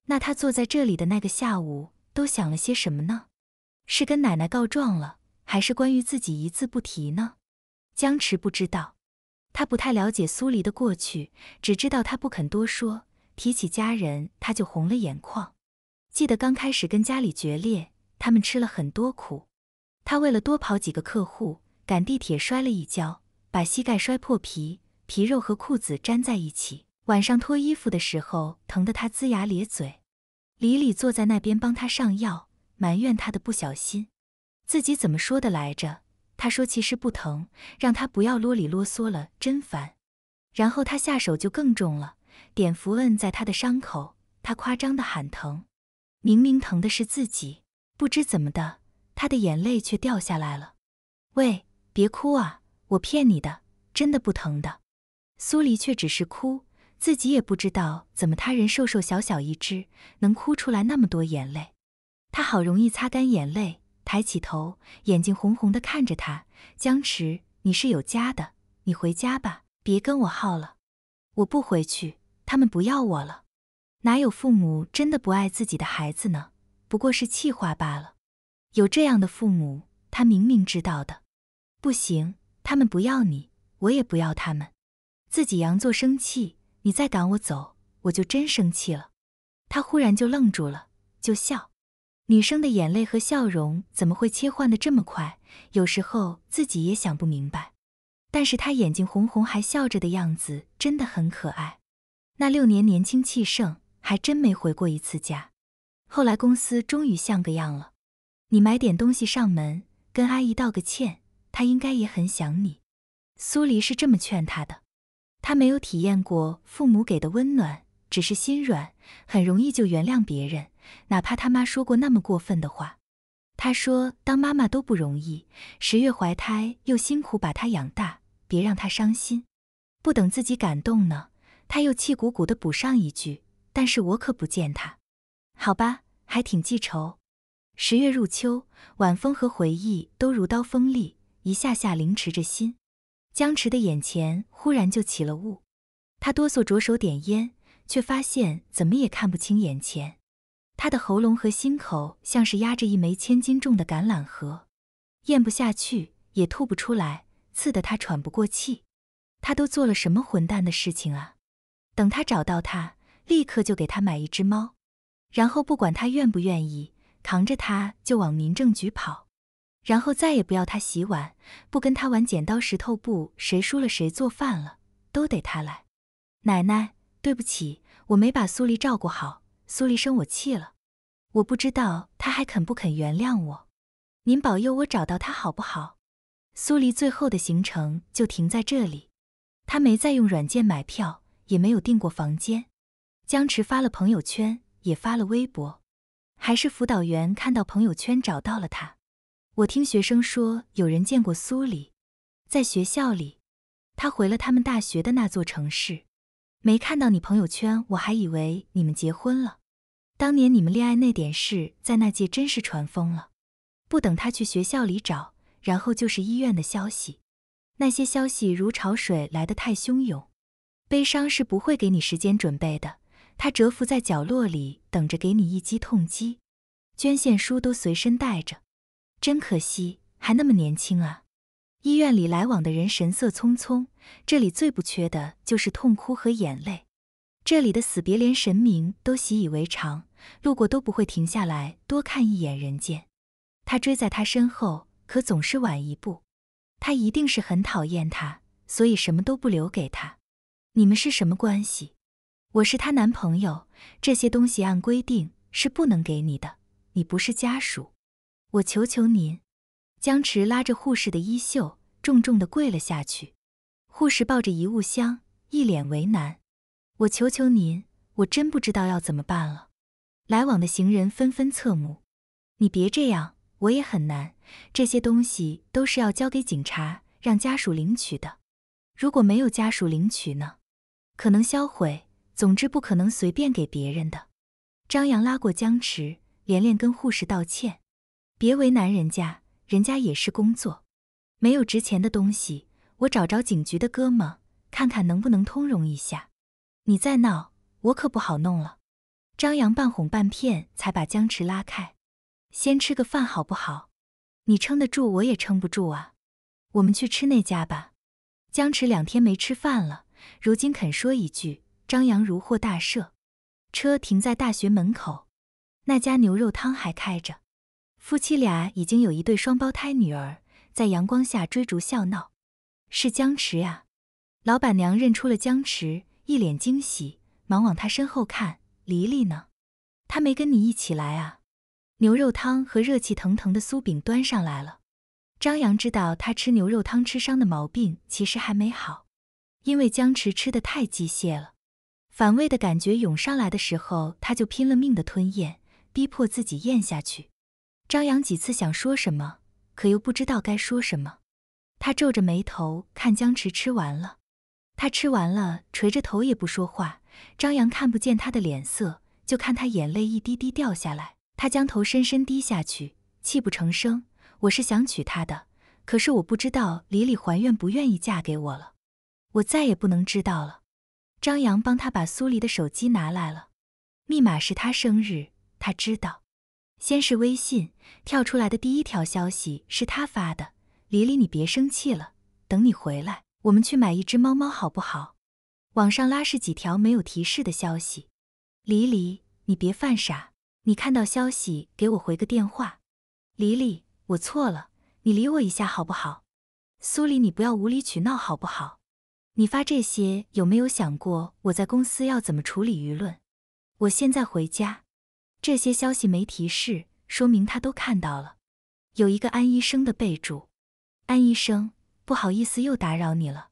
那他坐在这里的那个下午都想了些什么呢？是跟奶奶告状了，还是关于自己一字不提呢？江池不知道，他不太了解苏黎的过去，只知道他不肯多说，提起家人他就红了眼眶。记得刚开始跟家里决裂，他们吃了很多苦。他为了多跑几个客户，赶地铁摔了一跤。把膝盖摔破皮，皮肉和裤子粘在一起。晚上脱衣服的时候，疼得他龇牙咧嘴。李李坐在那边帮他上药，埋怨他的不小心。自己怎么说的来着？他说其实不疼，让他不要啰里啰嗦了，真烦。然后他下手就更重了，碘伏摁在他的伤口，他夸张的喊疼。明明疼的是自己，不知怎么的，他的眼泪却掉下来了。喂，别哭啊！我骗你的，真的不疼的。苏黎却只是哭，自己也不知道怎么，他人瘦瘦小小一只，能哭出来那么多眼泪。他好容易擦干眼泪，抬起头，眼睛红红的看着他。江池，你是有家的，你回家吧，别跟我耗了。我不回去，他们不要我了。哪有父母真的不爱自己的孩子呢？不过是气话罢了。有这样的父母，他明明知道的。不行。他们不要你，我也不要他们。自己佯作生气，你再赶我走，我就真生气了。他忽然就愣住了，就笑。女生的眼泪和笑容怎么会切换的这么快？有时候自己也想不明白。但是她眼睛红红还笑着的样子真的很可爱。那六年年轻气盛，还真没回过一次家。后来公司终于像个样了，你买点东西上门，跟阿姨道个歉。他应该也很想你，苏黎是这么劝他的。他没有体验过父母给的温暖，只是心软，很容易就原谅别人，哪怕他妈说过那么过分的话。他说：“当妈妈都不容易，十月怀胎又辛苦，把他养大，别让他伤心。”不等自己感动呢，他又气鼓鼓的补上一句：“但是我可不见他，好吧，还挺记仇。”十月入秋，晚风和回忆都如刀锋利。一下下凌迟着心，江持的眼前忽然就起了雾，他哆嗦着手点烟，却发现怎么也看不清眼前。他的喉咙和心口像是压着一枚千斤重的橄榄核，咽不下去也吐不出来，刺得他喘不过气。他都做了什么混蛋的事情啊？等他找到他，立刻就给他买一只猫，然后不管他愿不愿意，扛着他就往民政局跑。然后再也不要他洗碗，不跟他玩剪刀石头布，谁输了谁做饭了，都得他来。奶奶，对不起，我没把苏黎照顾好，苏黎生我气了，我不知道他还肯不肯原谅我。您保佑我找到他好不好？苏黎最后的行程就停在这里，他没再用软件买票，也没有订过房间。江池发了朋友圈，也发了微博，还是辅导员看到朋友圈找到了他。我听学生说，有人见过苏里，在学校里，他回了他们大学的那座城市，没看到你朋友圈，我还以为你们结婚了。当年你们恋爱那点事，在那届真是传疯了。不等他去学校里找，然后就是医院的消息，那些消息如潮水来得太汹涌，悲伤是不会给你时间准备的。他蛰伏在角落里，等着给你一击痛击，捐献书都随身带着。真可惜，还那么年轻啊！医院里来往的人神色匆匆，这里最不缺的就是痛哭和眼泪。这里的死别连神明都习以为常，路过都不会停下来多看一眼人间。他追在他身后，可总是晚一步。他一定是很讨厌他，所以什么都不留给他。你们是什么关系？我是他男朋友。这些东西按规定是不能给你的，你不是家属。我求求您，江池拉着护士的衣袖，重重的跪了下去。护士抱着遗物箱，一脸为难。我求求您，我真不知道要怎么办了。来往的行人纷纷侧目。你别这样，我也很难。这些东西都是要交给警察，让家属领取的。如果没有家属领取呢？可能销毁。总之，不可能随便给别人的。张扬拉过江池，连连跟护士道歉。别为难人家，人家也是工作，没有值钱的东西。我找着警局的哥们，看看能不能通融一下。你再闹，我可不好弄了。张扬半哄半骗，才把江池拉开。先吃个饭好不好？你撑得住，我也撑不住啊。我们去吃那家吧。江池两天没吃饭了，如今肯说一句，张扬如获大赦。车停在大学门口，那家牛肉汤还开着。夫妻俩已经有一对双胞胎女儿在阳光下追逐笑闹，是江池啊！老板娘认出了江池，一脸惊喜，忙往他身后看，黎黎呢？他没跟你一起来啊？牛肉汤和热气腾腾的酥饼端上来了。张扬知道他吃牛肉汤吃伤的毛病其实还没好，因为江池吃的太机械了，反胃的感觉涌上来的时候，他就拼了命的吞咽，逼迫自己咽下去。张扬几次想说什么，可又不知道该说什么。他皱着眉头看江池吃完了，他吃完了，垂着头也不说话。张扬看不见他的脸色，就看他眼泪一滴滴掉下来。他将头深深低下去，泣不成声。我是想娶她的，可是我不知道李李怀愿不愿意嫁给我了。我再也不能知道了。张扬帮他把苏黎的手机拿来了，密码是他生日，他知道。先是微信跳出来的第一条消息是他发的：“黎黎，你别生气了，等你回来，我们去买一只猫猫好不好？”网上拉是几条没有提示的消息：“黎黎，你别犯傻，你看到消息给我回个电话。”“黎黎，我错了，你理我一下好不好？”“苏黎，你不要无理取闹好不好？你发这些有没有想过我在公司要怎么处理舆论？我现在回家。”这些消息没提示，说明他都看到了。有一个安医生的备注：“安医生，不好意思又打扰你了，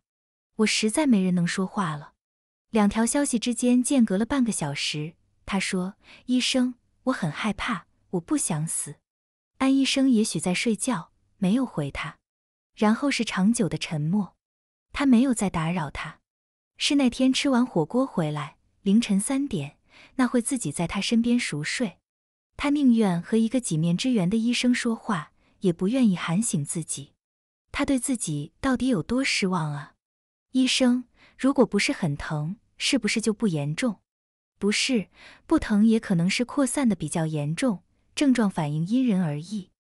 我实在没人能说话了。”两条消息之间间隔了半个小时。他说：“医生，我很害怕，我不想死。”安医生也许在睡觉，没有回他。然后是长久的沉默。他没有再打扰他。是那天吃完火锅回来，凌晨三点。那会自己在他身边熟睡，他宁愿和一个几面之缘的医生说话，也不愿意喊醒自己。他对自己到底有多失望啊？医生，如果不是很疼，是不是就不严重？不是，不疼也可能是扩散的比较严重，症状反应因人而异。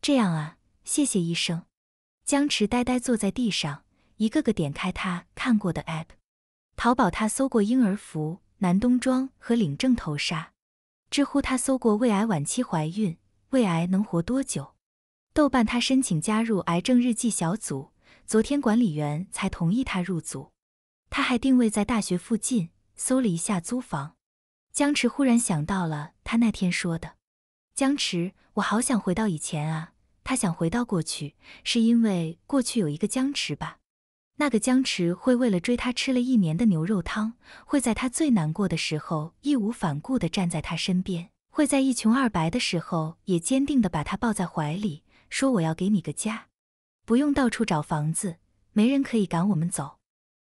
这样啊，谢谢医生。江池呆呆坐在地上，一个个点开他看过的 app，淘宝他搜过婴儿服。男冬装和领证头纱。知乎，他搜过胃癌晚期怀孕，胃癌能活多久？豆瓣，他申请加入癌症日记小组，昨天管理员才同意他入组。他还定位在大学附近，搜了一下租房。江池忽然想到了他那天说的：“江池，我好想回到以前啊。”他想回到过去，是因为过去有一个江池吧？那个江池会为了追他吃了一年的牛肉汤，会在他最难过的时候义无反顾地站在他身边，会在一穷二白的时候也坚定地把他抱在怀里，说：“我要给你个家，不用到处找房子，没人可以赶我们走。”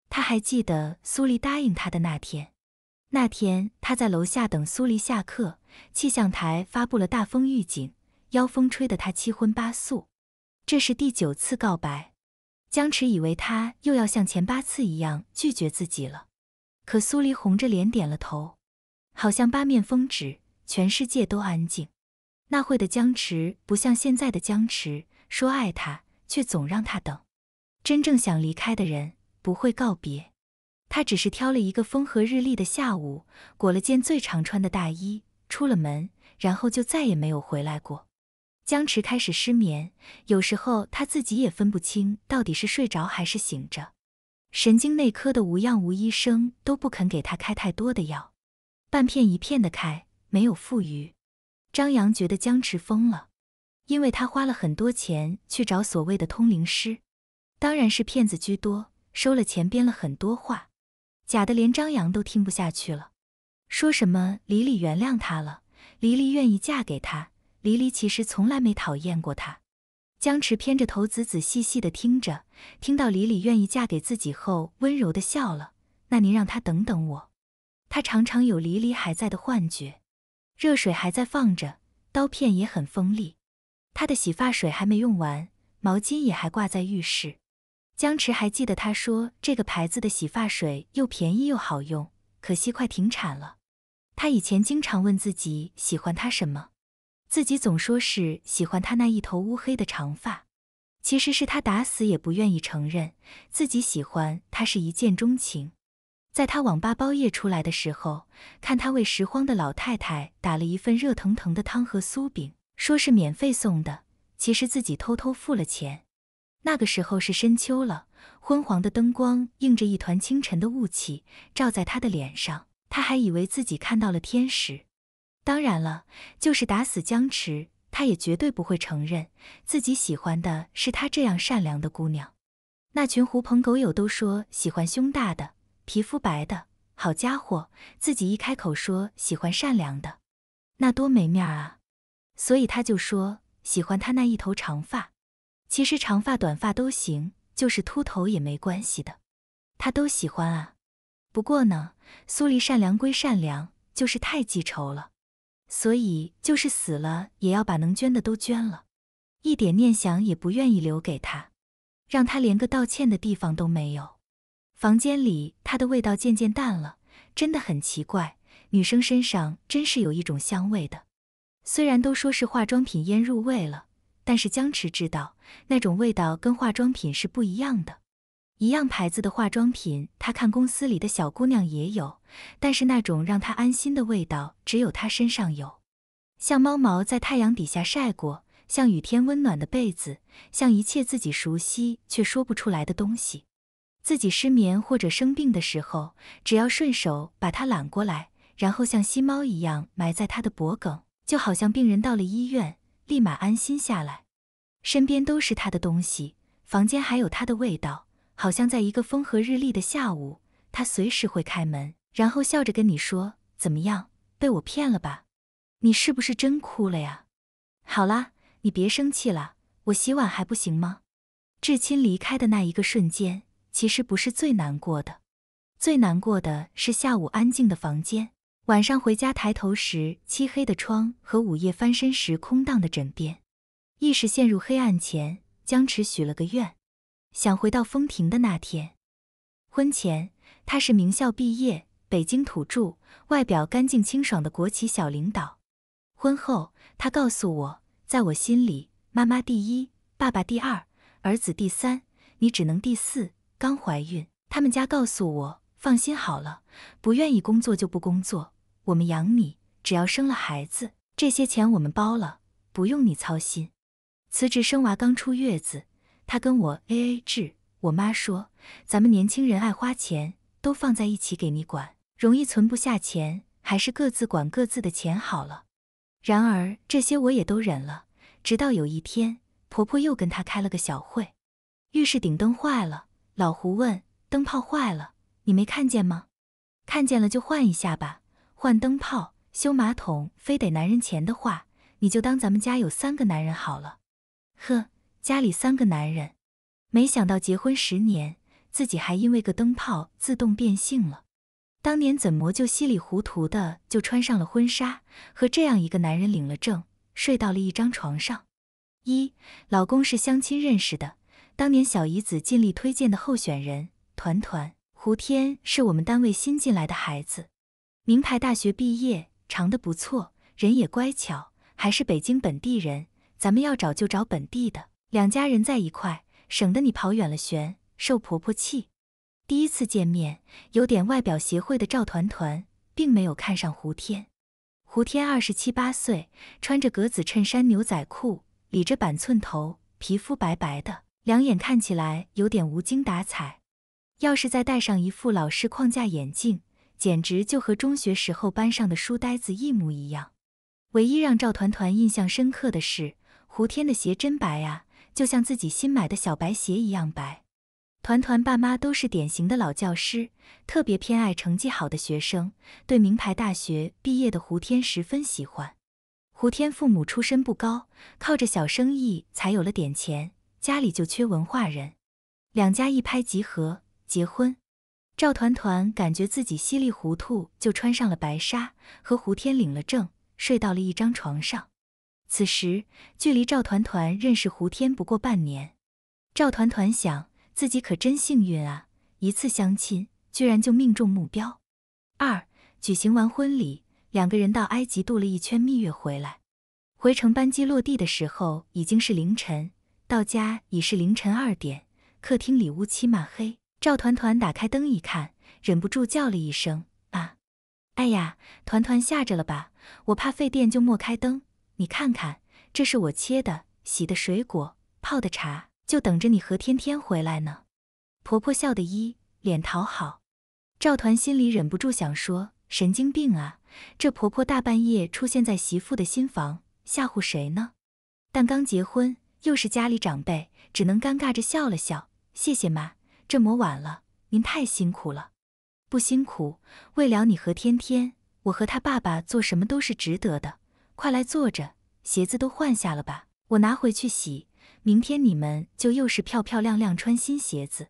他还记得苏黎答应他的那天，那天他在楼下等苏黎下课，气象台发布了大风预警，妖风吹得他七荤八素。这是第九次告白。江池以为他又要像前八次一样拒绝自己了，可苏黎红着脸点了头，好像八面风止，全世界都安静。那会的江池不像现在的江池，说爱他却总让他等。真正想离开的人不会告别，他只是挑了一个风和日丽的下午，裹了件最常穿的大衣，出了门，然后就再也没有回来过。江池开始失眠，有时候他自己也分不清到底是睡着还是醒着。神经内科的吴样吴医生都不肯给他开太多的药，半片一片的开，没有富余。张扬觉得江池疯了，因为他花了很多钱去找所谓的通灵师，当然是骗子居多，收了钱编了很多话，假的连张扬都听不下去了，说什么黎黎原谅他了，黎黎愿意嫁给他。黎黎其实从来没讨厌过他，江池偏着头仔仔细细的听着，听到黎黎愿意嫁给自己后，温柔的笑了。那您让他等等我。他常常有黎黎还在的幻觉，热水还在放着，刀片也很锋利，他的洗发水还没用完，毛巾也还挂在浴室。江池还记得他说这个牌子的洗发水又便宜又好用，可惜快停产了。他以前经常问自己喜欢他什么。自己总说是喜欢他那一头乌黑的长发，其实是他打死也不愿意承认自己喜欢他是一见钟情。在他网吧包夜出来的时候，看他为拾荒的老太太打了一份热腾腾的汤和酥饼，说是免费送的，其实自己偷偷付了钱。那个时候是深秋了，昏黄的灯光映着一团清晨的雾气，照在他的脸上，他还以为自己看到了天使。当然了，就是打死僵持，他也绝对不会承认自己喜欢的是他这样善良的姑娘。那群狐朋狗友都说喜欢胸大的、皮肤白的，好家伙，自己一开口说喜欢善良的，那多没面啊！所以他就说喜欢他那一头长发，其实长发、短发都行，就是秃头也没关系的，他都喜欢啊。不过呢，苏黎善良归善良，就是太记仇了。所以就是死了也要把能捐的都捐了，一点念想也不愿意留给他，让他连个道歉的地方都没有。房间里他的味道渐渐淡了，真的很奇怪，女生身上真是有一种香味的。虽然都说是化妆品腌入味了，但是江池知道那种味道跟化妆品是不一样的。一样牌子的化妆品，他看公司里的小姑娘也有，但是那种让他安心的味道，只有他身上有。像猫毛在太阳底下晒过，像雨天温暖的被子，像一切自己熟悉却说不出来的东西。自己失眠或者生病的时候，只要顺手把它揽过来，然后像吸猫一样埋在他的脖梗，就好像病人到了医院，立马安心下来。身边都是他的东西，房间还有他的味道。好像在一个风和日丽的下午，他随时会开门，然后笑着跟你说：“怎么样，被我骗了吧？你是不是真哭了呀？”好啦，你别生气了，我洗碗还不行吗？至亲离开的那一个瞬间，其实不是最难过的，最难过的是下午安静的房间，晚上回家抬头时漆黑的窗和午夜翻身时空荡的枕边，意识陷入黑暗前，江池许了个愿。想回到风停的那天。婚前，他是名校毕业、北京土著，外表干净清爽的国企小领导。婚后，他告诉我，在我心里，妈妈第一，爸爸第二，儿子第三，你只能第四。刚怀孕，他们家告诉我，放心好了，不愿意工作就不工作，我们养你。只要生了孩子，这些钱我们包了，不用你操心。辞职生娃，刚出月子。他跟我 A A 制，我妈说：“咱们年轻人爱花钱，都放在一起给你管，容易存不下钱，还是各自管各自的钱好了。”然而这些我也都忍了。直到有一天，婆婆又跟她开了个小会，浴室顶灯坏了，老胡问：“灯泡坏了，你没看见吗？”“看见了，就换一下吧。”“换灯泡、修马桶，非得男人钱的话，你就当咱们家有三个男人好了。”呵。家里三个男人，没想到结婚十年，自己还因为个灯泡自动变性了。当年怎么就稀里糊涂的就穿上了婚纱，和这样一个男人领了证，睡到了一张床上？一老公是相亲认识的，当年小姨子尽力推荐的候选人。团团胡天是我们单位新进来的孩子，名牌大学毕业，长得不错，人也乖巧，还是北京本地人。咱们要找就找本地的。两家人在一块，省得你跑远了悬，受婆婆气。第一次见面，有点外表协会的赵团团，并没有看上胡天。胡天二十七八岁，穿着格子衬衫、牛仔裤，理着板寸头，皮肤白白的，两眼看起来有点无精打采。要是再戴上一副老式框架眼镜，简直就和中学时候班上的书呆子一模一样。唯一让赵团团印象深刻的是，胡天的鞋真白啊。就像自己新买的小白鞋一样白。团团爸妈都是典型的老教师，特别偏爱成绩好的学生，对名牌大学毕业的胡天十分喜欢。胡天父母出身不高，靠着小生意才有了点钱，家里就缺文化人。两家一拍即合，结婚。赵团团感觉自己稀里糊涂就穿上了白纱，和胡天领了证，睡到了一张床上。此时距离赵团团认识胡天不过半年，赵团团想自己可真幸运啊！一次相亲居然就命中目标。二举行完婚礼，两个人到埃及度了一圈蜜月回来，回程班机落地的时候已经是凌晨，到家已是凌晨二点，客厅里乌漆嘛黑。赵团团打开灯一看，忍不住叫了一声：“啊，哎呀，团团吓着了吧？我怕费电，就莫开灯。”你看看，这是我切的、洗的水果，泡的茶，就等着你和天天回来呢。婆婆笑得一脸讨好。赵团心里忍不住想说：神经病啊！这婆婆大半夜出现在媳妇的新房，吓唬谁呢？但刚结婚，又是家里长辈，只能尴尬着笑了笑。谢谢妈，这么晚了，您太辛苦了。不辛苦，为了你和天天，我和他爸爸做什么都是值得的。快来坐着，鞋子都换下了吧，我拿回去洗，明天你们就又是漂漂亮亮穿新鞋子。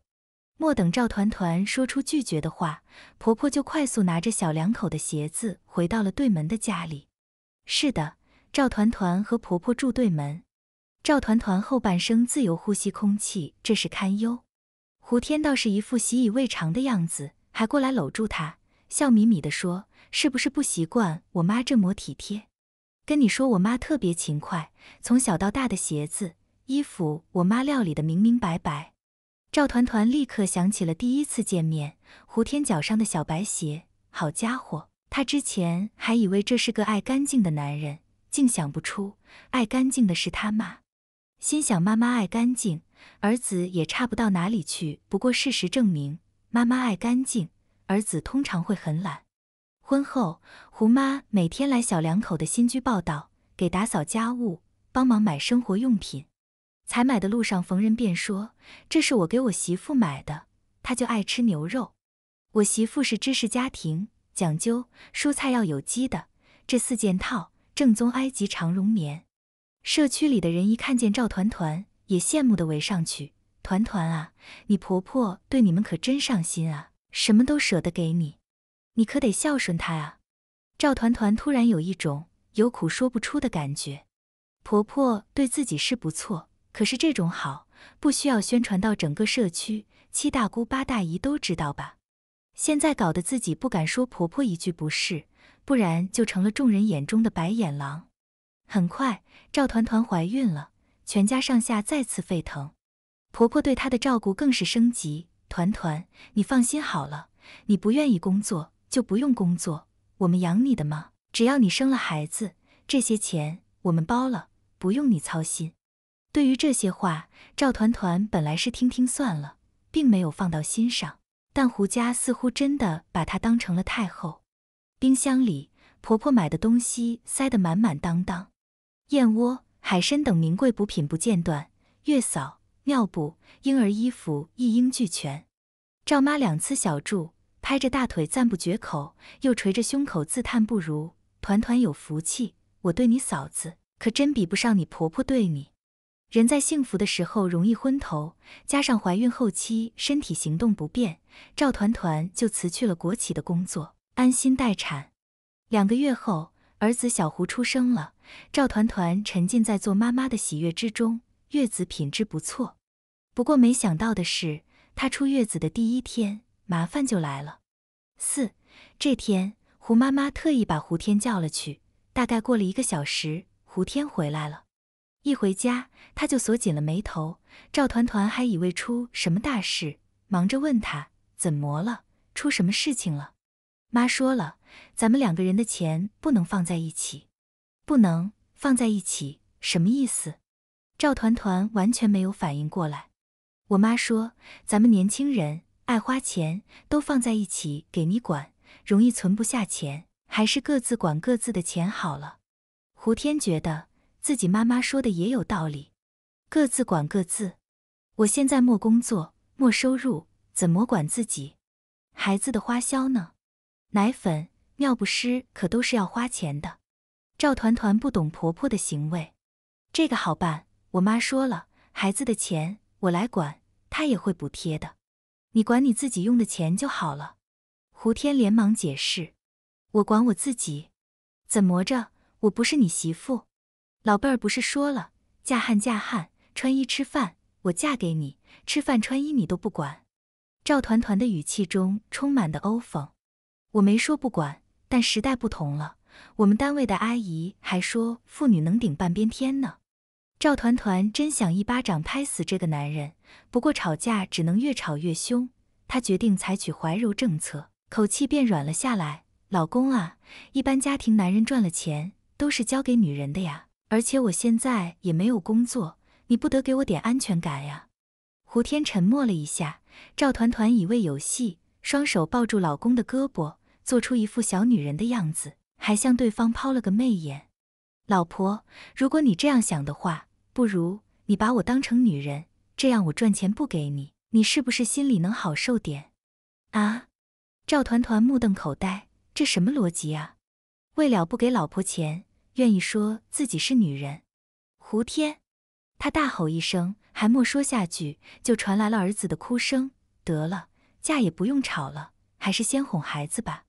莫等赵团团说出拒绝的话，婆婆就快速拿着小两口的鞋子回到了对门的家里。是的，赵团团和婆婆住对门，赵团团后半生自由呼吸空气，这是堪忧。胡天倒是一副习以为常的样子，还过来搂住她，笑眯眯的说：“是不是不习惯我妈这么体贴？”跟你说，我妈特别勤快，从小到大的鞋子、衣服，我妈料理的明明白白。赵团团立刻想起了第一次见面胡天脚上的小白鞋，好家伙，他之前还以为这是个爱干净的男人，竟想不出爱干净的是他妈，心想妈妈爱干净，儿子也差不到哪里去。不过事实证明，妈妈爱干净，儿子通常会很懒。婚后，胡妈每天来小两口的新居报道，给打扫家务，帮忙买生活用品。采买的路上，逢人便说：“这是我给我媳妇买的，她就爱吃牛肉。我媳妇是知识家庭，讲究蔬菜要有机的。这四件套，正宗埃及长绒棉。”社区里的人一看见赵团团，也羡慕地围上去：“团团啊，你婆婆对你们可真上心啊，什么都舍得给你。”你可得孝顺她啊！赵团团突然有一种有苦说不出的感觉。婆婆对自己是不错，可是这种好不需要宣传到整个社区，七大姑八大姨都知道吧？现在搞得自己不敢说婆婆一句不是，不然就成了众人眼中的白眼狼。很快，赵团团怀孕了，全家上下再次沸腾，婆婆对她的照顾更是升级。团团，你放心好了，你不愿意工作。就不用工作，我们养你的吗？只要你生了孩子，这些钱我们包了，不用你操心。对于这些话，赵团团本来是听听算了，并没有放到心上。但胡家似乎真的把她当成了太后。冰箱里，婆婆买的东西塞得满满当当，燕窝、海参等名贵补品不间断，月嫂、尿布、婴儿衣服一应俱全。赵妈两次小住。拍着大腿赞不绝口，又捶着胸口自叹不如。团团有福气，我对你嫂子可真比不上你婆婆对你。人在幸福的时候容易昏头，加上怀孕后期身体行动不便，赵团团就辞去了国企的工作，安心待产。两个月后，儿子小胡出生了，赵团团沉浸在做妈妈的喜悦之中，月子品质不错。不过没想到的是，她出月子的第一天。麻烦就来了。四这天，胡妈妈特意把胡天叫了去。大概过了一个小时，胡天回来了，一回家他就锁紧了眉头。赵团团还以为出什么大事，忙着问他怎么了，出什么事情了。妈说了，咱们两个人的钱不能放在一起，不能放在一起，什么意思？赵团团完全没有反应过来。我妈说，咱们年轻人。爱花钱都放在一起给你管，容易存不下钱，还是各自管各自的钱好了。胡天觉得自己妈妈说的也有道理，各自管各自。我现在没工作，没收入，怎么管自己？孩子的花销呢？奶粉、尿不湿可都是要花钱的。赵团团不懂婆婆的行为，这个好办。我妈说了，孩子的钱我来管，她也会补贴的。你管你自己用的钱就好了，胡天连忙解释。我管我自己，怎么着？我不是你媳妇，老辈儿不是说了，嫁汉嫁汉，穿衣吃饭，我嫁给你，吃饭穿衣你都不管。赵团团的语气中充满的欧讽。我没说不管，但时代不同了，我们单位的阿姨还说妇女能顶半边天呢。赵团团真想一巴掌拍死这个男人，不过吵架只能越吵越凶。她决定采取怀柔政策，口气变软了下来。老公啊，一般家庭男人赚了钱都是交给女人的呀，而且我现在也没有工作，你不得给我点安全感呀？胡天沉默了一下，赵团团以为有戏，双手抱住老公的胳膊，做出一副小女人的样子，还向对方抛了个媚眼。老婆，如果你这样想的话。不如你把我当成女人，这样我赚钱不给你，你是不是心里能好受点？啊！赵团团目瞪口呆，这什么逻辑啊？为了不给老婆钱，愿意说自己是女人？胡天，他大吼一声，还莫说下句，就传来了儿子的哭声。得了，架也不用吵了，还是先哄孩子吧。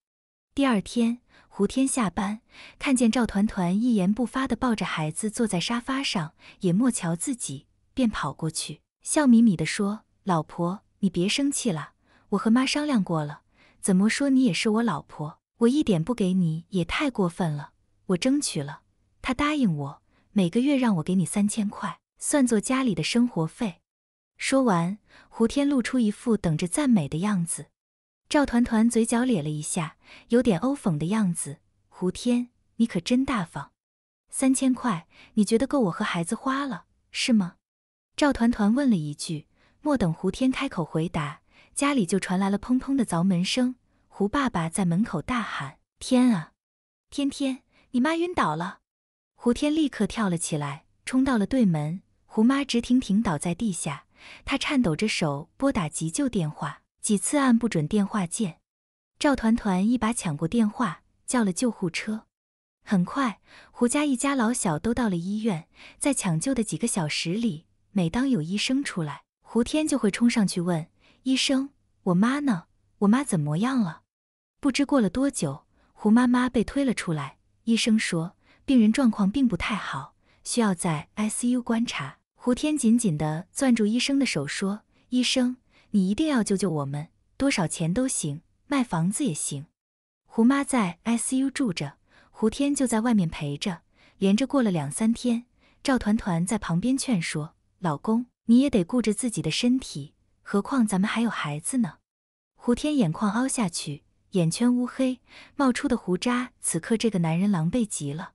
第二天。胡天下班看见赵团团一言不发的抱着孩子坐在沙发上，也莫瞧自己，便跑过去，笑眯眯的说：“老婆，你别生气了，我和妈商量过了，怎么说你也是我老婆，我一点不给你也太过分了，我争取了，他答应我每个月让我给你三千块，算作家里的生活费。”说完，胡天露出一副等着赞美的样子。赵团团嘴角咧了一下，有点欧讽的样子。胡天，你可真大方，三千块，你觉得够我和孩子花了是吗？赵团团问了一句。莫等胡天开口回答，家里就传来了砰砰的凿门声。胡爸爸在门口大喊：“天啊，天天，你妈晕倒了！”胡天立刻跳了起来，冲到了对门。胡妈直挺挺倒在地下，她颤抖着手拨打急救电话。几次按不准电话键，赵团团一把抢过电话叫了救护车。很快，胡家一家老小都到了医院。在抢救的几个小时里，每当有医生出来，胡天就会冲上去问医生：“我妈呢？我妈怎么样了？”不知过了多久，胡妈妈被推了出来。医生说，病人状况并不太好，需要在 ICU 观察。胡天紧紧地攥住医生的手说：“医生。”你一定要救救我们，多少钱都行，卖房子也行。胡妈在 I C U 住着，胡天就在外面陪着。连着过了两三天，赵团团在旁边劝说：“老公，你也得顾着自己的身体，何况咱们还有孩子呢。”胡天眼眶凹下去，眼圈乌黑，冒出的胡渣，此刻这个男人狼狈极了。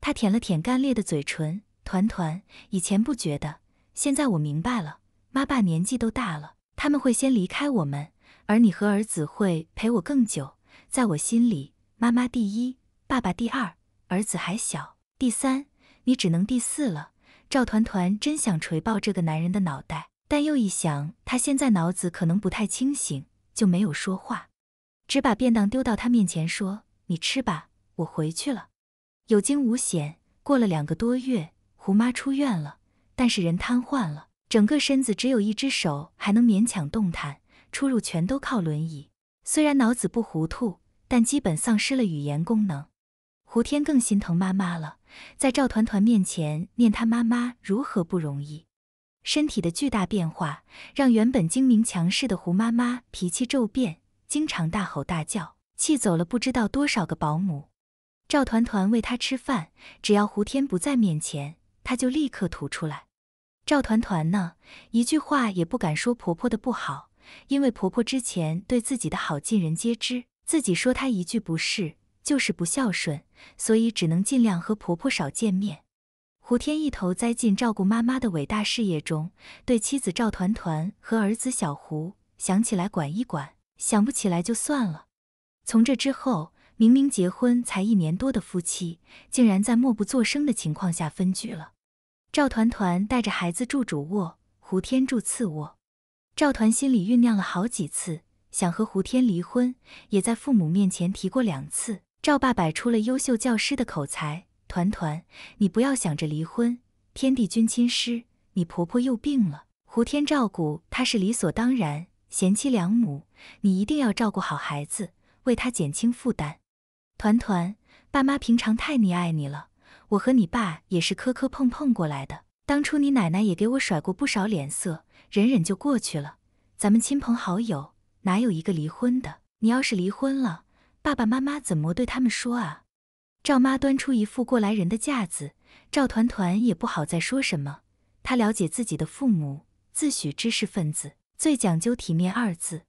他舔了舔干裂的嘴唇，团团，以前不觉得，现在我明白了，妈爸年纪都大了。他们会先离开我们，而你和儿子会陪我更久。在我心里，妈妈第一，爸爸第二，儿子还小，第三，你只能第四了。赵团团真想锤爆这个男人的脑袋，但又一想，他现在脑子可能不太清醒，就没有说话，只把便当丢到他面前，说：“你吃吧，我回去了。”有惊无险，过了两个多月，胡妈出院了，但是人瘫痪了。整个身子只有一只手，还能勉强动弹，出入全都靠轮椅。虽然脑子不糊涂，但基本丧失了语言功能。胡天更心疼妈妈了，在赵团团面前念他妈妈如何不容易。身体的巨大变化让原本精明强势的胡妈妈脾气骤变，经常大吼大叫，气走了不知道多少个保姆。赵团团喂他吃饭，只要胡天不在面前，他就立刻吐出来。赵团团呢，一句话也不敢说婆婆的不好，因为婆婆之前对自己的好尽人皆知，自己说她一句不是，就是不孝顺，所以只能尽量和婆婆少见面。胡天一头栽进照顾妈妈的伟大事业中，对妻子赵团团和儿子小胡，想起来管一管，想不起来就算了。从这之后，明明结婚才一年多的夫妻，竟然在默不作声的情况下分居了。赵团团带着孩子住主卧，胡天住次卧。赵团心里酝酿了好几次，想和胡天离婚，也在父母面前提过两次。赵爸摆出了优秀教师的口才：“团团，你不要想着离婚，天地君亲师，你婆婆又病了，胡天照顾她是理所当然，贤妻良母，你一定要照顾好孩子，为他减轻负担。团团，爸妈平常太溺爱你了。”我和你爸也是磕磕碰碰过来的，当初你奶奶也给我甩过不少脸色，忍忍就过去了。咱们亲朋好友哪有一个离婚的？你要是离婚了，爸爸妈妈怎么对他们说啊？赵妈端出一副过来人的架子，赵团团也不好再说什么。他了解自己的父母，自诩知识分子，最讲究体面二字。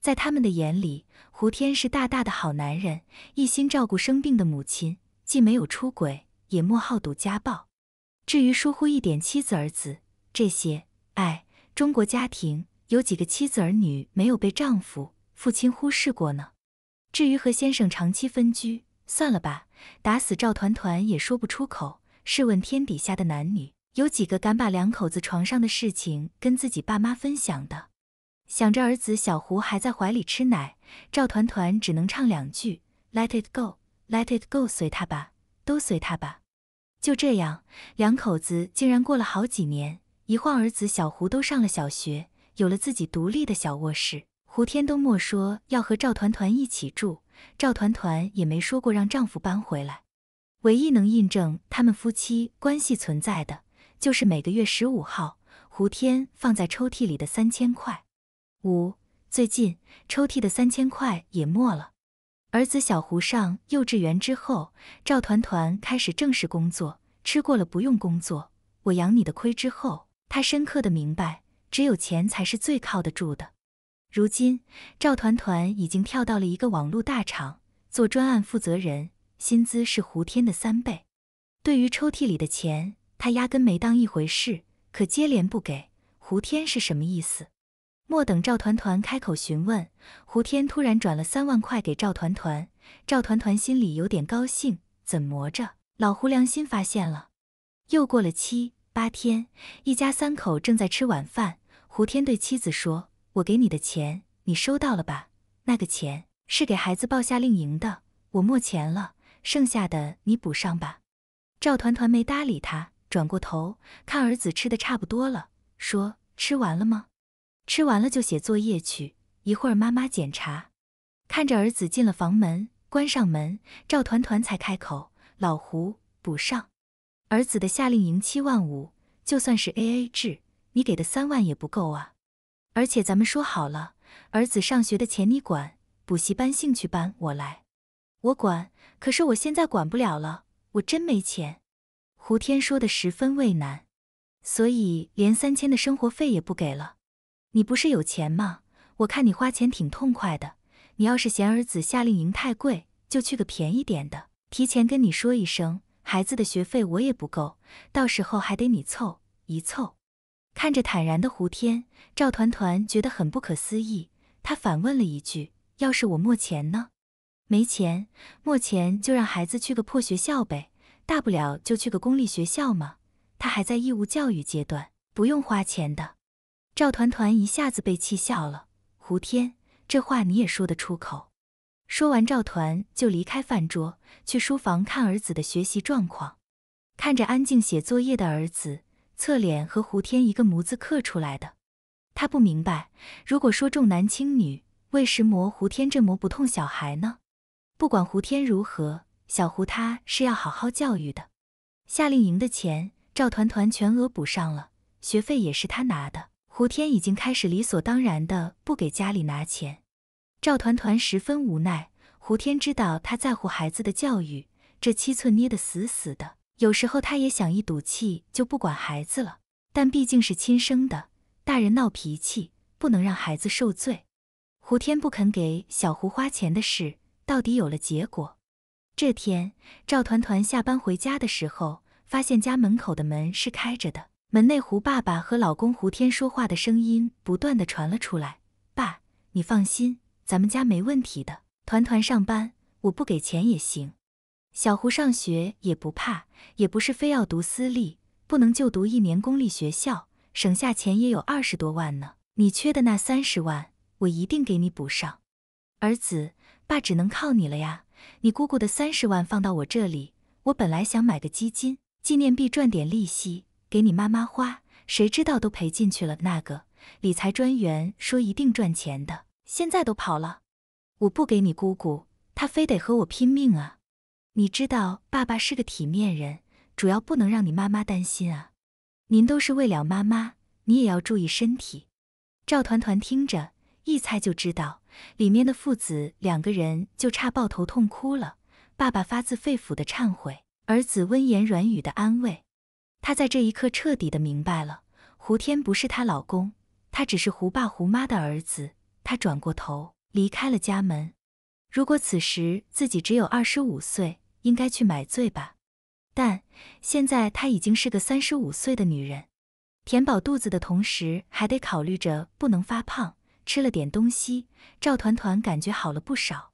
在他们的眼里，胡天是大大的好男人，一心照顾生病的母亲，既没有出轨。也莫好赌家暴，至于疏忽一点妻子、儿子这些，哎，中国家庭有几个妻子、儿女没有被丈夫、父亲忽视过呢？至于和先生长期分居，算了吧，打死赵团团也说不出口。试问天底下的男女，有几个敢把两口子床上的事情跟自己爸妈分享的？想着儿子小胡还在怀里吃奶，赵团团只能唱两句：Let it go，Let it go，随他吧。都随他吧，就这样，两口子竟然过了好几年，一晃儿子小胡都上了小学，有了自己独立的小卧室。胡天都没说要和赵团团一起住，赵团团也没说过让丈夫搬回来。唯一能印证他们夫妻关系存在的，就是每个月十五号胡天放在抽屉里的三千块。五，最近抽屉的三千块也没了。儿子小胡上幼稚园之后，赵团团开始正式工作。吃过了不用工作，我养你的亏之后，他深刻的明白，只有钱才是最靠得住的。如今，赵团团已经跳到了一个网络大厂做专案负责人，薪资是胡天的三倍。对于抽屉里的钱，他压根没当一回事。可接连不给胡天是什么意思？莫等赵团团开口询问，胡天突然转了三万块给赵团团。赵团团心里有点高兴，怎么着？老胡良心发现了。又过了七八天，一家三口正在吃晚饭，胡天对妻子说：“我给你的钱，你收到了吧？那个钱是给孩子报夏令营的，我没钱了，剩下的你补上吧。”赵团团没搭理他，转过头看儿子吃的差不多了，说：“吃完了吗？”吃完了就写作业去，一会儿妈妈检查。看着儿子进了房门，关上门，赵团团才开口：“老胡，补上。儿子的夏令营七万五，就算是 A A 制，你给的三万也不够啊。而且咱们说好了，儿子上学的钱你管，补习班、兴趣班我来，我管。可是我现在管不了了，我真没钱。”胡天说的十分为难，所以连三千的生活费也不给了。你不是有钱吗？我看你花钱挺痛快的。你要是嫌儿子夏令营太贵，就去个便宜点的。提前跟你说一声，孩子的学费我也不够，到时候还得你凑一凑。看着坦然的胡天，赵团团觉得很不可思议。他反问了一句：“要是我没钱呢？”“没钱，没钱就让孩子去个破学校呗，大不了就去个公立学校嘛。他还在义务教育阶段，不用花钱的。”赵团团一下子被气笑了。胡天，这话你也说得出口？说完，赵团就离开饭桌，去书房看儿子的学习状况。看着安静写作业的儿子，侧脸和胡天一个模子刻出来的，他不明白，如果说重男轻女，为什么胡天这模不痛小孩呢？不管胡天如何，小胡他是要好好教育的。夏令营的钱，赵团团全额补上了，学费也是他拿的。胡天已经开始理所当然的不给家里拿钱，赵团团十分无奈。胡天知道他在乎孩子的教育，这七寸捏得死死的。有时候他也想一赌气就不管孩子了，但毕竟是亲生的，大人闹脾气不能让孩子受罪。胡天不肯给小胡花钱的事到底有了结果。这天，赵团团下班回家的时候，发现家门口的门是开着的。门内胡爸爸和老公胡天说话的声音不断的传了出来。爸，你放心，咱们家没问题的。团团上班，我不给钱也行。小胡上学也不怕，也不是非要读私立，不能就读一年公立学校，省下钱也有二十多万呢。你缺的那三十万，我一定给你补上。儿子，爸只能靠你了呀。你姑姑的三十万放到我这里，我本来想买个基金、纪念币赚点利息。给你妈妈花，谁知道都赔进去了。那个理财专员说一定赚钱的，现在都跑了。我不给你姑姑，她非得和我拼命啊！你知道爸爸是个体面人，主要不能让你妈妈担心啊。您都是为了妈妈，你也要注意身体。赵团团听着，一猜就知道里面的父子两个人就差抱头痛哭了。爸爸发自肺腑的忏悔，儿子温言软语的安慰。她在这一刻彻底的明白了，胡天不是她老公，她只是胡爸胡妈的儿子。她转过头，离开了家门。如果此时自己只有二十五岁，应该去买醉吧。但现在她已经是个三十五岁的女人，填饱肚子的同时还得考虑着不能发胖。吃了点东西，赵团团感觉好了不少。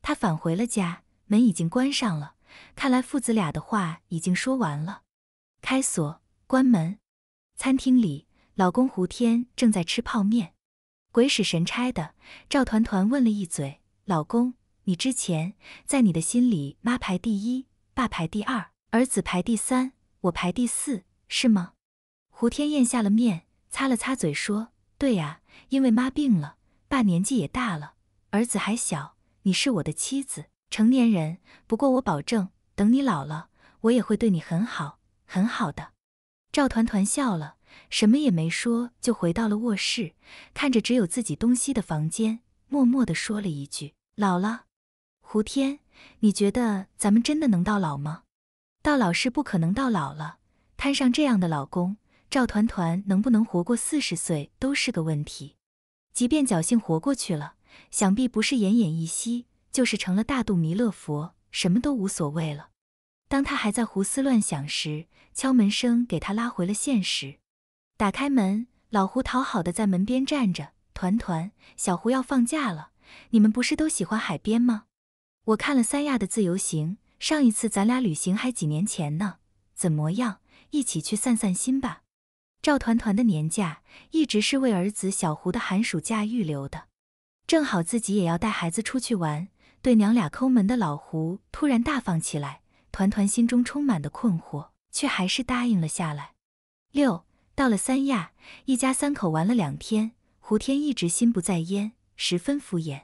她返回了家，门已经关上了。看来父子俩的话已经说完了。开锁，关门。餐厅里，老公胡天正在吃泡面。鬼使神差的，赵团团问了一嘴：“老公，你之前在你的心里，妈排第一，爸排第二，儿子排第三，我排第四，是吗？”胡天咽下了面，擦了擦嘴，说：“对呀，因为妈病了，爸年纪也大了，儿子还小，你是我的妻子，成年人。不过我保证，等你老了，我也会对你很好。”很好的，赵团团笑了，什么也没说，就回到了卧室，看着只有自己东西的房间，默默地说了一句：“老了，胡天，你觉得咱们真的能到老吗？到老是不可能到老了，摊上这样的老公，赵团团能不能活过四十岁都是个问题。即便侥幸活过去了，想必不是奄奄一息，就是成了大肚弥勒佛，什么都无所谓了。”当他还在胡思乱想时，敲门声给他拉回了现实。打开门，老胡讨好的在门边站着。团团，小胡要放假了，你们不是都喜欢海边吗？我看了三亚的自由行，上一次咱俩旅行还几年前呢。怎么样，一起去散散心吧？赵团团的年假一直是为儿子小胡的寒暑假预留的，正好自己也要带孩子出去玩，对娘俩抠门的老胡突然大方起来。团团心中充满的困惑，却还是答应了下来。六到了三亚，一家三口玩了两天。胡天一直心不在焉，十分敷衍。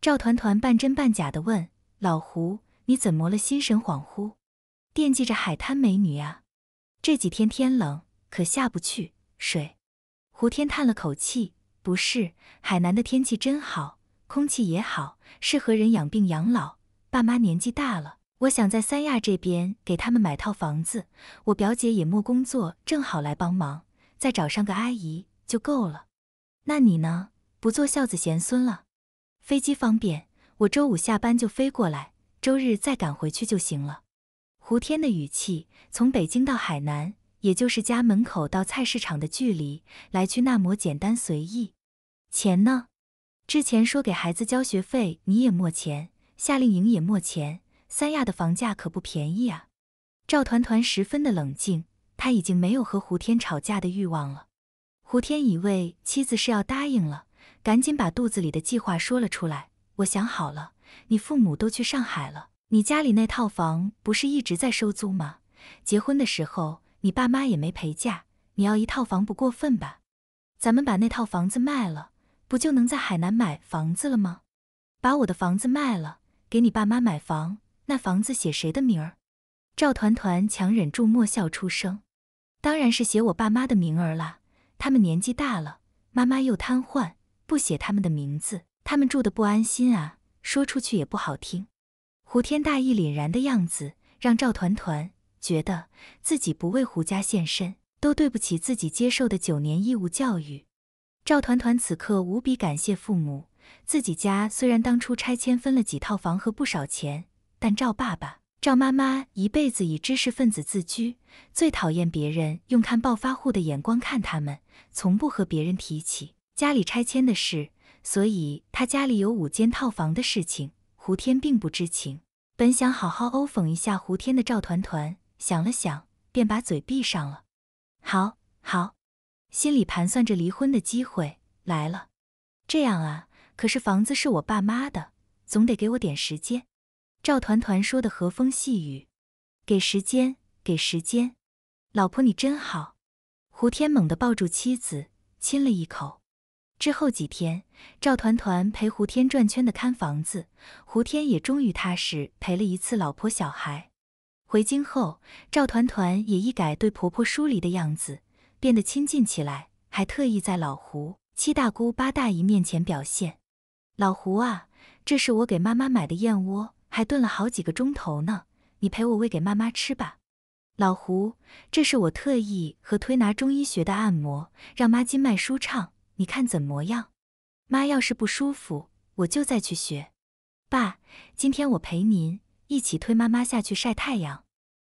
赵团团半真半假地问：“老胡，你怎么了？心神恍惚，惦记着海滩美女啊？这几天天冷，可下不去水。”胡天叹了口气：“不是，海南的天气真好，空气也好，适合人养病养老。爸妈年纪大了。”我想在三亚这边给他们买套房子，我表姐也没工作，正好来帮忙，再找上个阿姨就够了。那你呢？不做孝子贤孙了？飞机方便，我周五下班就飞过来，周日再赶回去就行了。胡天的语气，从北京到海南，也就是家门口到菜市场的距离，来去那么简单随意。钱呢？之前说给孩子交学费，你也没钱，夏令营也没钱。三亚的房价可不便宜啊！赵团团十分的冷静，他已经没有和胡天吵架的欲望了。胡天以为妻子是要答应了，赶紧把肚子里的计划说了出来。我想好了，你父母都去上海了，你家里那套房不是一直在收租吗？结婚的时候你爸妈也没陪嫁，你要一套房不过分吧？咱们把那套房子卖了，不就能在海南买房子了吗？把我的房子卖了，给你爸妈买房。那房子写谁的名儿？赵团团强忍住莫笑出声，当然是写我爸妈的名儿啦。他们年纪大了，妈妈又瘫痪，不写他们的名字，他们住的不安心啊。说出去也不好听。胡天大义凛然的样子，让赵团团觉得自己不为胡家献身，都对不起自己接受的九年义务教育。赵团团此刻无比感谢父母，自己家虽然当初拆迁分了几套房和不少钱。但赵爸爸、赵妈妈一辈子以知识分子自居，最讨厌别人用看暴发户的眼光看他们，从不和别人提起家里拆迁的事。所以，他家里有五间套房的事情，胡天并不知情。本想好好欧讽一下胡天的赵团团，想了想，便把嘴闭上了。好好，心里盘算着离婚的机会来了。这样啊，可是房子是我爸妈的，总得给我点时间。赵团团说的和风细雨，给时间，给时间，老婆你真好。胡天猛地抱住妻子，亲了一口。之后几天，赵团团陪胡天转圈的看房子，胡天也终于踏实陪了一次老婆小孩。回京后，赵团团也一改对婆婆疏离的样子，变得亲近起来，还特意在老胡七大姑八大姨面前表现。老胡啊，这是我给妈妈买的燕窝。还炖了好几个钟头呢，你陪我喂给妈妈吃吧。老胡，这是我特意和推拿中医学的按摩，让妈筋脉舒畅，你看怎么样？妈要是不舒服，我就再去学。爸，今天我陪您一起推妈妈下去晒太阳。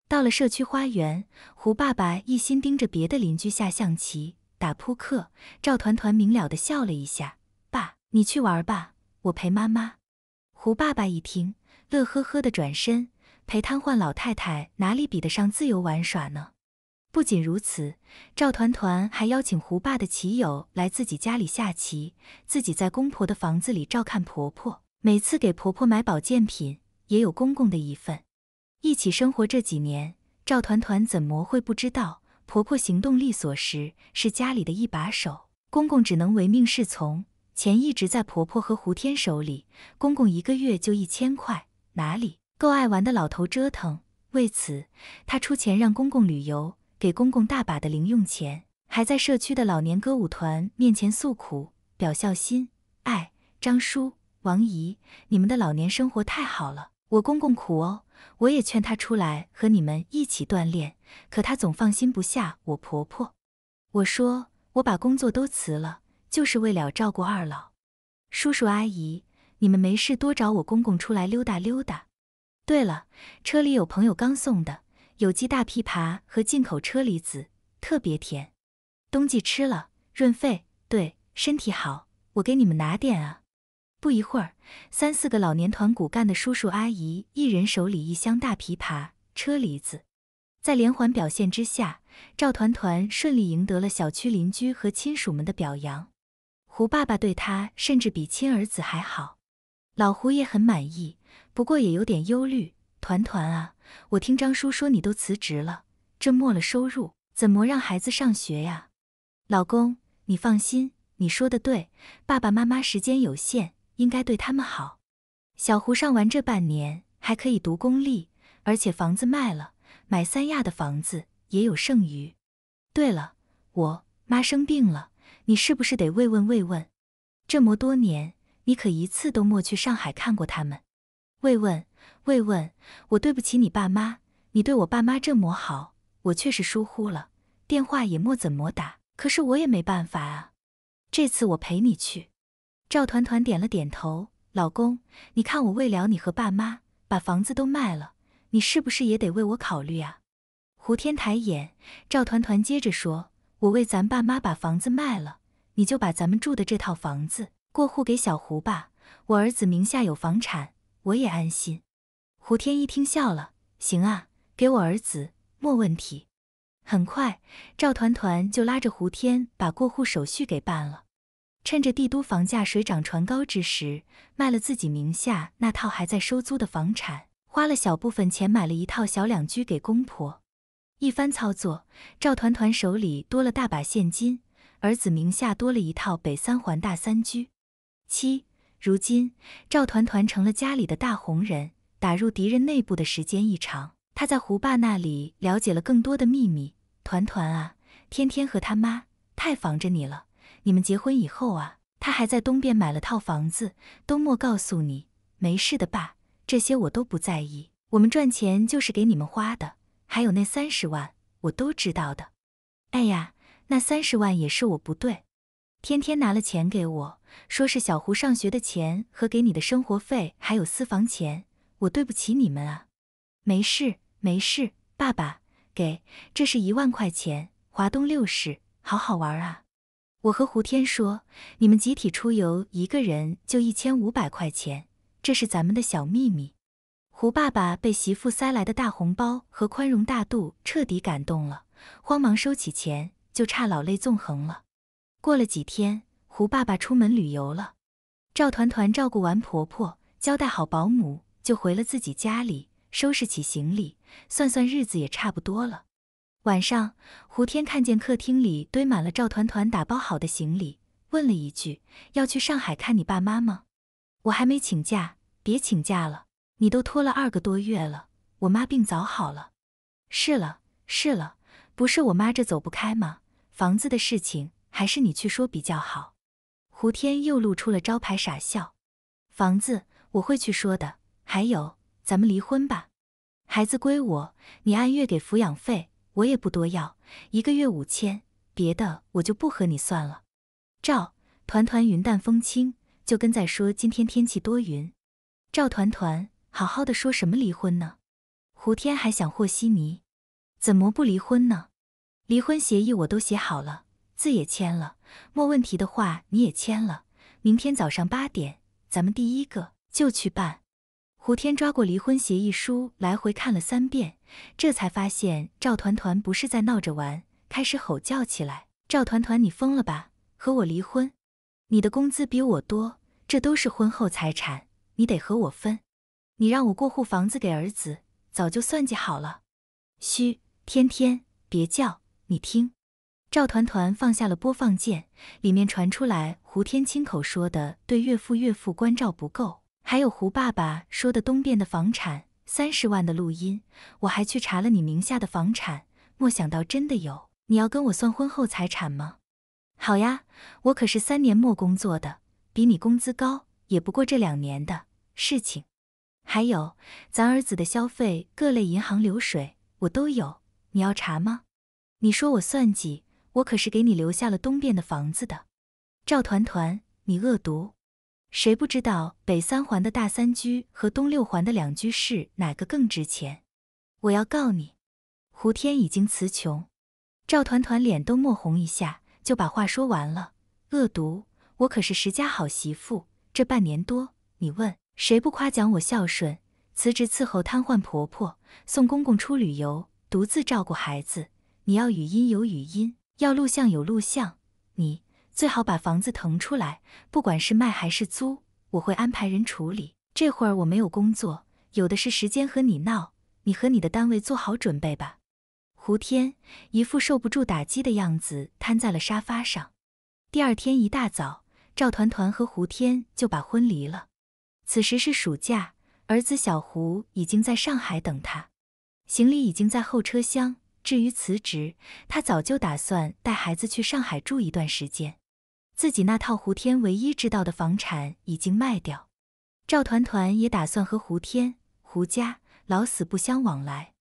到了社区花园，胡爸爸一心盯着别的邻居下象棋、打扑克，赵团团明了的笑了一下。爸，你去玩吧，我陪妈妈。胡爸爸一听。乐呵呵的转身陪瘫痪老太太，哪里比得上自由玩耍呢？不仅如此，赵团团还邀请胡爸的棋友来自己家里下棋，自己在公婆的房子里照看婆婆，每次给婆婆买保健品也有公公的一份。一起生活这几年，赵团团怎么会不知道婆婆行动利索时是家里的一把手，公公只能唯命是从。钱一直在婆婆和胡天手里，公公一个月就一千块。哪里够爱玩的老头折腾？为此，他出钱让公公旅游，给公公大把的零用钱，还在社区的老年歌舞团面前诉苦，表孝心。哎，张叔、王姨，你们的老年生活太好了，我公公苦哦。我也劝他出来和你们一起锻炼，可他总放心不下我婆婆。我说我把工作都辞了，就是为了照顾二老。叔叔阿姨。你们没事多找我公公出来溜达溜达。对了，车里有朋友刚送的有机大枇杷和进口车厘子，特别甜，冬季吃了润肺，对身体好。我给你们拿点啊。不一会儿，三四个老年团骨干的叔叔阿姨，一人手里一箱大枇杷、车厘子，在连环表现之下，赵团团顺利赢得了小区邻居和亲属们的表扬。胡爸爸对他甚至比亲儿子还好。老胡也很满意，不过也有点忧虑。团团啊，我听张叔说你都辞职了，这没了收入，怎么让孩子上学呀？老公，你放心，你说的对，爸爸妈妈时间有限，应该对他们好。小胡上完这半年还可以读公立，而且房子卖了，买三亚的房子也有剩余。对了，我妈生病了，你是不是得慰问慰问？这么多年。你可一次都没去上海看过他们，慰问慰问，我对不起你爸妈，你对我爸妈这么好，我确实疏忽了，电话也莫怎么打，可是我也没办法啊。这次我陪你去。赵团团点了点头，老公，你看我为了你和爸妈，把房子都卖了，你是不是也得为我考虑啊？胡天抬眼，赵团团接着说：“我为咱爸妈把房子卖了，你就把咱们住的这套房子。”过户给小胡吧，我儿子名下有房产，我也安心。胡天一听笑了，行啊，给我儿子，没问题。很快，赵团团就拉着胡天把过户手续给办了。趁着帝都房价水涨船高之时，卖了自己名下那套还在收租的房产，花了小部分钱买了一套小两居给公婆。一番操作，赵团团手里多了大把现金，儿子名下多了一套北三环大三居。七，如今赵团团成了家里的大红人，打入敌人内部的时间一长，他在胡爸那里了解了更多的秘密。团团啊，天天和他妈太防着你了。你们结婚以后啊，他还在东边买了套房子。东莫，告诉你，没事的，爸，这些我都不在意。我们赚钱就是给你们花的，还有那三十万，我都知道的。哎呀，那三十万也是我不对。天天拿了钱给我，说是小胡上学的钱和给你的生活费，还有私房钱。我对不起你们啊，没事没事，爸爸，给，这是一万块钱，华东六市，好好玩啊！我和胡天说，你们集体出游，一个人就一千五百块钱，这是咱们的小秘密。胡爸爸被媳妇塞来的大红包和宽容大度彻底感动了，慌忙收起钱，就差老泪纵横了。过了几天，胡爸爸出门旅游了。赵团团照顾完婆婆，交代好保姆，就回了自己家里，收拾起行李。算算日子，也差不多了。晚上，胡天看见客厅里堆满了赵团团打包好的行李，问了一句：“要去上海看你爸妈吗？”“我还没请假，别请假了，你都拖了二个多月了。我妈病早好了。”“是了，是了，不是我妈这走不开吗？房子的事情。”还是你去说比较好，胡天又露出了招牌傻笑。房子我会去说的，还有咱们离婚吧，孩子归我，你按月给抚养费，我也不多要，一个月五千，别的我就不和你算了。赵团团云淡风轻，就跟在说今天天气多云。赵团团好好的说什么离婚呢？胡天还想和稀泥，怎么不离婚呢？离婚协议我都写好了。字也签了，莫问题的话你也签了。明天早上八点，咱们第一个就去办。胡天抓过离婚协议书来回看了三遍，这才发现赵团团不是在闹着玩，开始吼叫起来：“赵团团，你疯了吧？和我离婚？你的工资比我多，这都是婚后财产，你得和我分。你让我过户房子给儿子，早就算计好了。”嘘，天天别叫，你听。赵团团放下了播放键，里面传出来胡天亲口说的：“对岳父岳父关照不够。”还有胡爸爸说的东边的房产三十万的录音，我还去查了你名下的房产，莫想到真的有。你要跟我算婚后财产吗？好呀，我可是三年末工作的，比你工资高，也不过这两年的事情。还有咱儿子的消费各类银行流水我都有，你要查吗？你说我算计？我可是给你留下了东边的房子的，赵团团，你恶毒！谁不知道北三环的大三居和东六环的两居室哪个更值钱？我要告你！胡天已经词穷，赵团团脸都没红一下就把话说完了。恶毒！我可是石家好媳妇，这半年多，你问谁不夸奖我孝顺，辞职伺候瘫痪婆婆，送公公出旅游，独自照顾孩子？你要语音有语音。要录像有录像，你最好把房子腾出来，不管是卖还是租，我会安排人处理。这会儿我没有工作，有的是时间和你闹，你和你的单位做好准备吧。胡天一副受不住打击的样子，瘫在了沙发上。第二天一大早，赵团团和胡天就把婚离了。此时是暑假，儿子小胡已经在上海等他，行李已经在后车厢。至于辞职，他早就打算带孩子去上海住一段时间。自己那套胡天唯一知道的房产已经卖掉。赵团团也打算和胡天、胡家老死不相往来。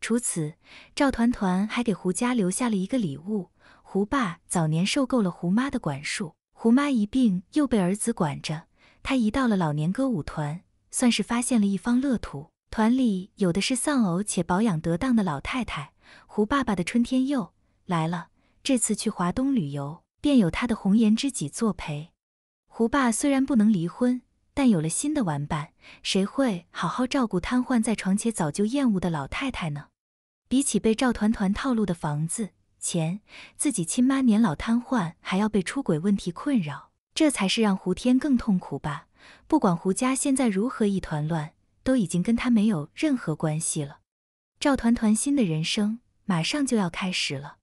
除此，赵团团还给胡家留下了一个礼物。胡爸早年受够了胡妈的管束，胡妈一病又被儿子管着，他移到了老年歌舞团，算是发现了一方乐土。团里有的是丧偶且保养得当的老太太。胡爸爸的春天又来了，这次去华东旅游便有他的红颜知己作陪。胡爸虽然不能离婚，但有了新的玩伴，谁会好好照顾瘫痪在床且早就厌恶的老太太呢？比起被赵团团套路的房子、钱，自己亲妈年老瘫痪还要被出轨问题困扰，这才是让胡天更痛苦吧？不管胡家现在如何一团乱，都已经跟他没有任何关系了。赵团团新的人生马上就要开始了。